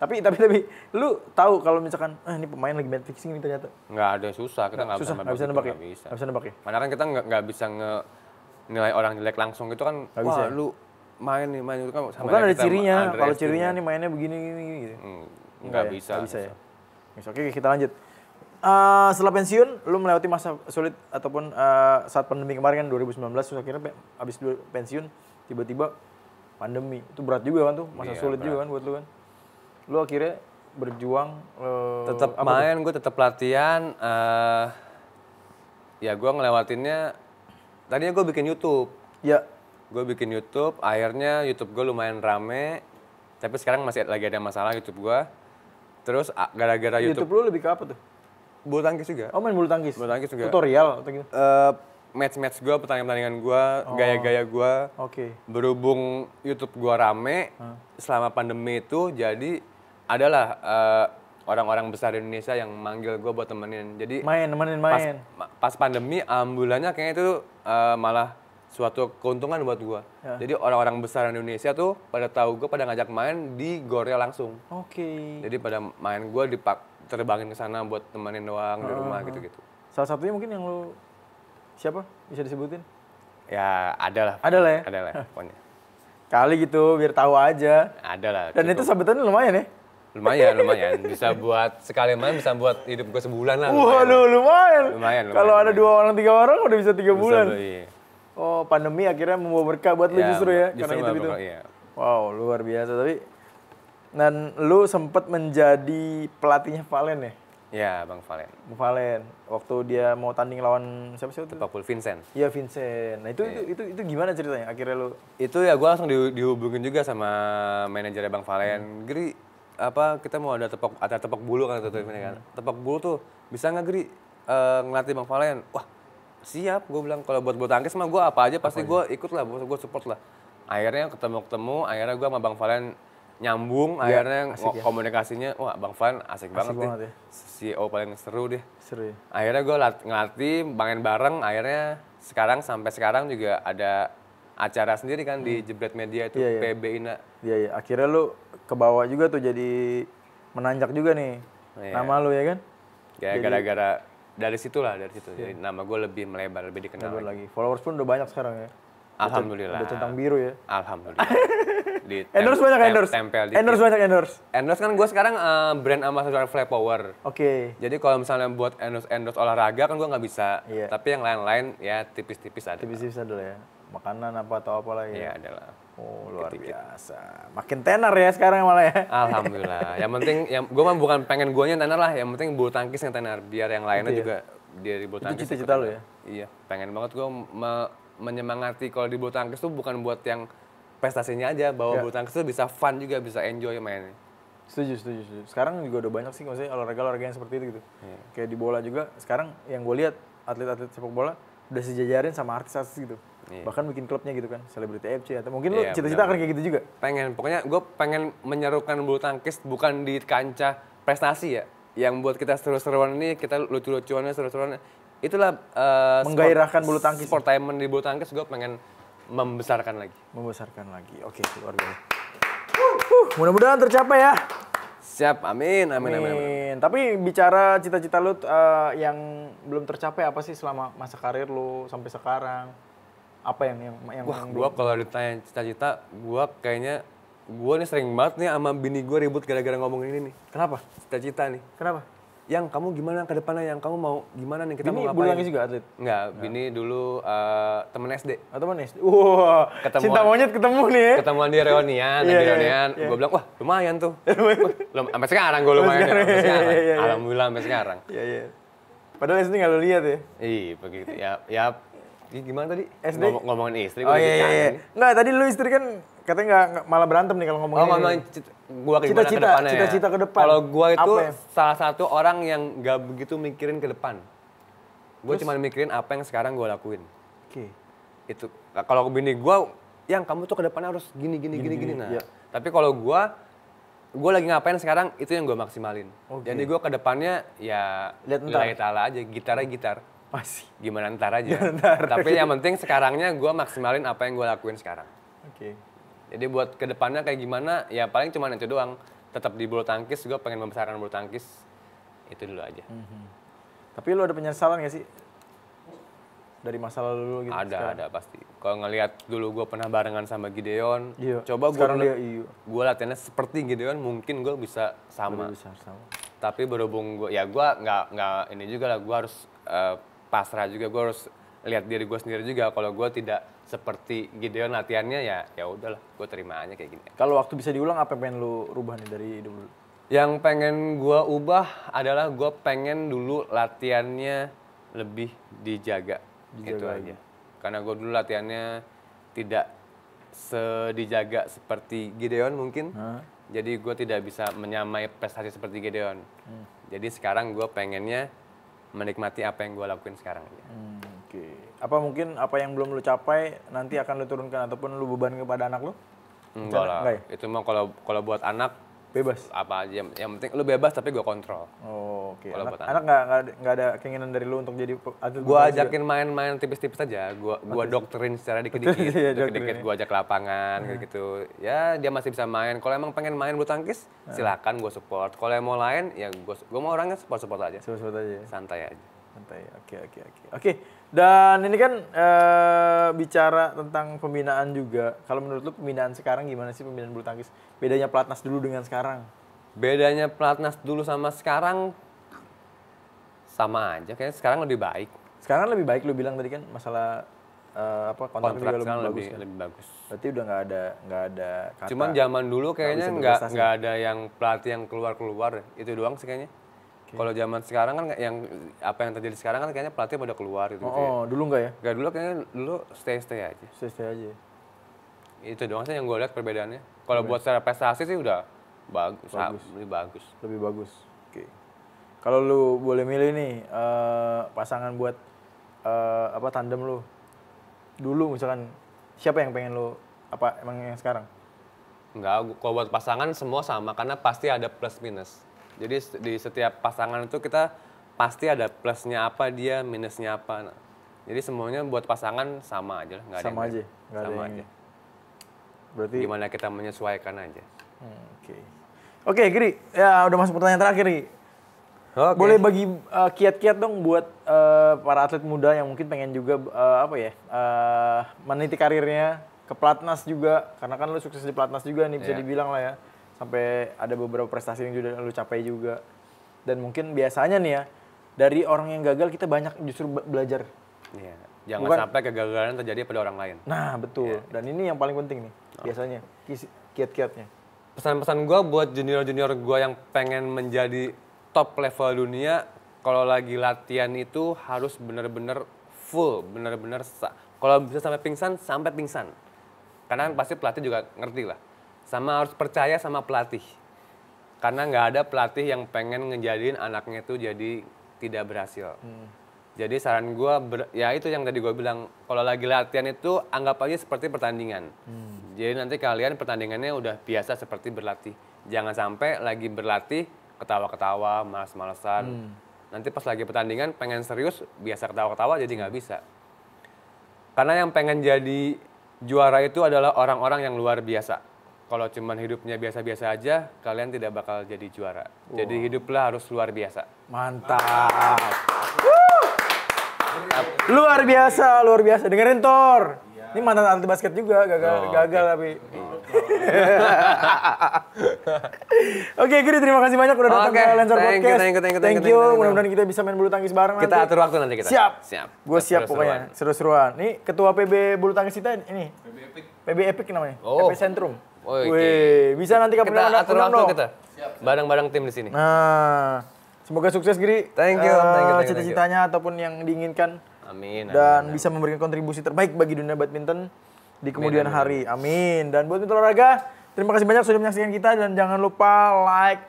Tapi tapi tapi lu tahu kalau misalkan ah ini pemain lagi match fixing ini ternyata. Nggak ada susah, kita nggak ya? bisa nggak Bisa nebak ya? Nggak bisa. bisa ya? Mana kan kita nggak bisa nge nilai orang jelek langsung gitu kan. Gak wah, bisa. Ya? lu main nih main itu kan sama Bukan ada cirinya. Kalau cirinya nih mainnya begini gini gitu. nggak, bisa. bisa ya. Oke, kita lanjut uh, setelah pensiun lu melewati masa sulit ataupun uh, saat pandemi kemarin kan 2019 terus akhirnya abis habis pensiun tiba-tiba pandemi itu berat juga kan tuh masa yeah, sulit berat. juga kan buat lu kan lu akhirnya berjuang uh, eh, tetap main gue tetap latihan uh, ya gue ngelewatinnya tadinya gue bikin YouTube ya gue bikin YouTube akhirnya YouTube gue lumayan rame tapi sekarang masih lagi ada masalah YouTube gue terus gara-gara YouTube, YouTube lu lebih ke apa tuh bulu tangkis juga. Oh main bulu tangkis? Bulu tangkis juga. Tutorial atau gitu? Uh, match-match gue, pertandingan-pertandingan gue, oh. gaya-gaya gue. Oke. Okay. Berhubung YouTube gue rame, huh. selama pandemi itu jadi adalah uh, orang-orang besar di Indonesia yang manggil gue buat temenin. Jadi main, temenin main. Pas, pas pandemi, ambulannya kayaknya itu uh, malah suatu keuntungan buat gue. Ya. Jadi orang-orang besar di Indonesia tuh pada tahu gue pada ngajak main di Korea langsung. Oke. Okay. Jadi pada main gue di terbangin ke sana buat temenin doang di rumah ah. gitu-gitu. Salah satunya mungkin yang lu siapa bisa disebutin? Ya, ada lah. Ada lah ya. Ada lah pokoknya. Kali gitu biar tahu aja. Ada lah. Dan gitu. itu sebetulnya lumayan ya? Lumayan, lumayan. Bisa buat sekali main bisa buat hidup gue sebulan lah. Waduh, lumayan. lumayan. Lumayan. lumayan Kalau ada dua orang, tiga orang udah bisa tiga bisa, bulan. Iya. Oh, pandemi akhirnya membawa berkah buat ya, lu iya, justru ya, justru karena itu gitu. Iya. Wow, luar biasa. Tapi dan lu sempat menjadi pelatihnya Valen ya? Iya, Bang Valen. Bang Valen. Waktu dia mau tanding lawan siapa sih itu? Liverpool Vincent. Iya, Vincent. Nah, itu, ya. itu itu itu gimana ceritanya akhirnya lu? Itu ya gue langsung di, dihubungin juga sama manajernya Bang Valen. Hmm. Geri apa kita mau ada tepok ada tepok bulu kan tuh hmm. kan. Tepok bulu tuh bisa nggak Geri uh, eh, ngelatih Bang Valen? Wah, siap gue bilang kalau buat buat tangkis mah gue apa aja pasti gue ikut lah gue support lah akhirnya ketemu ketemu akhirnya gue sama bang Valen nyambung ya, akhirnya ya. komunikasinya wah Bang Van asik, asik banget, banget deh. Ya. CEO paling seru deh. Seru. Ya? Akhirnya gue ngelatih bangen bareng akhirnya sekarang sampai sekarang juga ada acara sendiri kan hmm. di Jebret Media itu iya, ya, PB Ina. Iya, iya akhirnya lu ke bawah juga tuh jadi menanjak juga nih. ya. Nama lu ya kan? Ya gara-gara dari situlah dari situ. ya. Jadi nama gue lebih melebar, lebih dikenal. lagi. lagi. Followers pun udah banyak sekarang ya. Alhamdulillah. Udah centang biru ya. Alhamdulillah. di endorse banyak tem- endorse. Tempel dikit. Endorse banyak endorse. Endorse kan gue sekarang uh, brand ambassador Fly Power. Oke. Okay. Jadi kalau misalnya buat endorse endorse olahraga kan gue nggak bisa. Iya. Tapi yang lain-lain ya tipis-tipis ada. Tipis-tipis ada ya. Makanan apa atau apa lagi? Ya. Iya ada lah. Oh luar Dikit. biasa. Makin tenar ya sekarang malah ya. Alhamdulillah. yang penting yang gue mah bukan pengen gue yang tenar lah, yang penting bulu tangkis yang tenar biar yang lainnya gitu ya? Itu juga dia di bulu tangkis. Itu cita-cita lo ya? Iya, pengen banget gue menyemangati kalau di bulu tangkis tuh bukan buat yang prestasinya aja bahwa yeah. bulu tangkis itu bisa fun juga bisa enjoy mainnya setuju setuju setuju sekarang juga udah banyak sih maksudnya olahraga olahraga yang seperti itu gitu yeah. kayak di bola juga sekarang yang gue lihat atlet-atlet sepak bola udah sejajarin sama artis-artis gitu yeah. bahkan bikin klubnya gitu kan selebriti FC atau mungkin lo lu iya, cita-cita akan kayak gitu juga pengen pokoknya gue pengen menyerukan bulu tangkis bukan di kancah prestasi ya yang buat kita seru-seruan ini kita lucu-lucuannya seru-seruannya itulah uh, menggairahkan bulu tangkis sport di bulu tangkis gue pengen membesarkan lagi. Membesarkan lagi. Oke, luar biasa. mudah-mudahan tercapai ya. Siap, amin, amin, amin. amin, amin. Tapi bicara cita-cita lu uh, yang belum tercapai apa sih selama masa karir lu sampai sekarang? Apa yang yang yang Wah, gua kalau ditanya cita-cita, gua kayaknya gua nih sering banget nih sama bini gua ribut gara-gara ngomongin ini nih. Kenapa? Cita-cita nih. Kenapa? yang kamu gimana ke depannya yang kamu mau gimana nih kita bini mau ngapain? Bini juga atlet? Enggak, nah. Bini dulu uh, temen SD. Oh, temen SD. Wah, wow. ketemuan, cinta monyet ketemu nih. Ya? Ketemuan di reunian, yeah, di iya, reunian. Yeah, yeah. Gue bilang, wah lumayan tuh. Iya, iya. Lu sampai sekarang gue lumayan. Ya, sampai sekarang. Ya, sekarang. Ya, ya, Alhamdulillah sampai sekarang. Iya, iya. Padahal SD nggak lo lihat ya? Iya, begitu. Ya, ya gimana tadi? SD? Ngomong ngomongin istri. Oh iya, iya, iya. Nggak, tadi lu istri kan Katanya nggak malah berantem nih kalau oh, ngomongin. Oh, ngomongin gitu. gua cita-cita, ke depannya. Ya? Cita-cita ya? ke depan. Kalau gua itu apa ya? salah satu orang yang nggak begitu mikirin ke depan. Gua cuma mikirin apa yang sekarang gua lakuin. Oke. Okay. Itu nah, kalau aku bini gua, yang kamu tuh ke depannya harus gini gini gini gini. gini. Nah, ya. tapi kalau gua, gue lagi ngapain sekarang itu yang gue maksimalin. Okay. Jadi gue ke depannya ya lihat entar aja, Gitar gitar. Masih. Gimana ntar aja. Gimana ntar. Tapi yang penting sekarangnya gue maksimalin apa yang gue lakuin sekarang. Oke. Okay. Jadi buat kedepannya kayak gimana ya paling cuma itu doang. Tetap di bulu tangkis gue pengen membesarkan bulu tangkis itu dulu aja. Mm-hmm. Tapi lu ada penyesalan gak sih dari masa lalu dulu gitu? Ada sekarang? ada pasti. Kalau ngelihat dulu gue pernah barengan sama Gideon, iya. coba gue dia, iya. gue latihannya seperti Gideon mungkin gue bisa sama. Bisa sama. Tapi berhubung gue ya gue nggak nggak ini juga lah gue harus uh, pasrah juga gue harus lihat diri gue sendiri juga kalau gue tidak seperti Gideon latihannya ya ya udahlah gue terima aja kayak gini kalau waktu bisa diulang apa yang pengen lu rubah nih dari dulu yang pengen gue ubah adalah gue pengen dulu latihannya lebih dijaga, dijaga itu aja karena gue dulu latihannya tidak sedijaga seperti Gideon mungkin hmm. jadi gue tidak bisa menyamai prestasi seperti Gideon hmm. jadi sekarang gue pengennya menikmati apa yang gue lakuin sekarang hmm apa mungkin apa yang belum lu capai nanti akan lu turunkan ataupun lu beban kepada anak lu? Enggak ya? lah. Enggak Itu mah kalau kalau buat anak bebas. Apa aja yang, penting lu bebas tapi gua kontrol. Oh, oke. Okay. Kalau anak, buat anak enggak ada keinginan dari lu untuk jadi atlet. Gua ajakin main-main tipis-tipis aja. Gua gua doktrin secara dikit-dikit. Iya, iya, dikit-dikit ya. gua ajak lapangan hmm. gitu. Ya, dia masih bisa main. Kalau emang pengen main bulu tangkis, hmm. silakan gua support. Kalau emang mau lain ya gua gua mau orangnya support-support aja. Support-support aja. Ya. Santai aja. Santai. Oke, okay, oke, okay, oke. Okay. Oke. Okay. Dan ini kan ee, eh, bicara tentang pembinaan juga. Kalau menurut lu pembinaan sekarang gimana sih pembinaan bulu tangkis? Bedanya pelatnas dulu dengan sekarang? Bedanya pelatnas dulu sama sekarang sama aja. Kayaknya sekarang lebih baik. Sekarang lebih baik lu bilang tadi kan masalah uh, apa kontrak, kontrak juga lebih bagus. Lebih, kan? lebih bagus. Berarti udah nggak ada nggak ada kata. Cuman zaman dulu kayaknya nggak nggak ada yang pelatih yang keluar-keluar. Itu doang sih kayaknya. Okay. Kalau zaman sekarang kan yang apa yang terjadi sekarang kan kayaknya pelatih pada keluar gitu. Oh, oh dulu enggak ya? Enggak dulu kayaknya dulu stay stay aja. Stay stay aja. Ya? Itu doang sih yang gue lihat perbedaannya. Kalau okay. buat secara prestasi sih udah bagus, bagus. lebih bagus. Lebih bagus. Oke. Okay. Kalau lu boleh milih nih uh, pasangan buat uh, apa tandem lu dulu misalkan siapa yang pengen lu apa emang yang sekarang? Enggak, kalau buat pasangan semua sama karena pasti ada plus minus. Jadi di setiap pasangan itu kita pasti ada plusnya apa dia, minusnya apa. Nah, jadi semuanya buat pasangan sama aja nggak ada. Sama yang aja, sama ada. Sama yang... aja. Berarti gimana kita menyesuaikan aja. Hmm, Oke. Okay. Oke, okay, Giri, ya udah masuk pertanyaan terakhir, nih. Okay. Boleh bagi kiat eh, kiat-kiat dong buat uh, para atlet muda yang mungkin pengen juga uh, apa ya uh, meniti karirnya ke pelatnas juga karena kan lu sukses di pelatnas juga nih bisa yeah. dibilang lah ya sampai ada beberapa prestasi yang sudah lu capai juga dan mungkin biasanya nih ya dari orang yang gagal kita banyak justru belajar Iya. jangan Bukan, sampai kegagalan terjadi pada orang lain nah betul yeah. dan ini yang paling penting nih oh. biasanya kiat-kiatnya pesan-pesan gue buat junior-junior gue yang pengen menjadi top level dunia kalau lagi latihan itu harus benar-benar full benar-benar bener kalau bisa sampai pingsan sampai pingsan karena kan pasti pelatih juga ngerti lah sama harus percaya sama pelatih karena nggak ada pelatih yang pengen ngejadiin anaknya itu jadi tidak berhasil hmm. jadi saran gue ber, ya itu yang tadi gue bilang kalau lagi latihan itu anggap aja seperti pertandingan hmm. jadi nanti kalian pertandingannya udah biasa seperti berlatih jangan sampai lagi berlatih ketawa-ketawa malas malasan hmm. nanti pas lagi pertandingan pengen serius biasa ketawa-ketawa jadi nggak hmm. bisa karena yang pengen jadi juara itu adalah orang-orang yang luar biasa kalau cuman hidupnya biasa-biasa aja, kalian tidak bakal jadi juara. Wow. Jadi hiduplah harus luar biasa. Mantap. Mantap. Luar biasa, luar biasa. Dengerin Tor. Iya. Ini mantan anti basket juga, gagal, oh, gagal okay. tapi. Oke, okay, terima kasih banyak udah datang okay. ke lancer Podcast. thank you, thank you, thank you. Thank you. Mudah-mudahan kita bisa main bulu tangkis bareng kita nanti. Kita atur waktu nanti kita. Siap. Siap. Gue siap seru pokoknya. Seru-seruan. Nih ketua PB bulu tangkis kita ini. PB Epic. PB Epic namanya. Oh. PB Sentrum. Oh, okay. bisa nanti kapan kita atur waktu dong. kita. Barang-barang tim di sini. Nah, semoga sukses Giri. Thank you, uh, you, you cita-citanya ataupun yang diinginkan. Amin. Dan amin, bisa memberikan kontribusi terbaik bagi dunia badminton di kemudian amin, hari. Amin. Dan buat mitra olahraga, terima kasih banyak sudah menyaksikan kita dan jangan lupa like,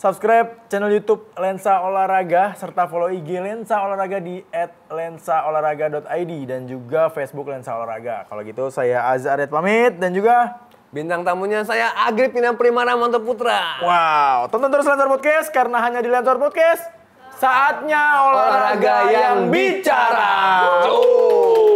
subscribe channel YouTube Lensa Olahraga serta follow IG Lensa Olahraga di @lensaolahraga.id dan juga Facebook Lensa Olahraga. Kalau gitu saya Azza Aret pamit dan juga Bintang tamunya saya Agri Pinan Primana Manto Putra. Wow, tonton terus Lantor Podcast karena hanya di Lantor Podcast saatnya olahraga, olahraga yang, yang bicara. bicara.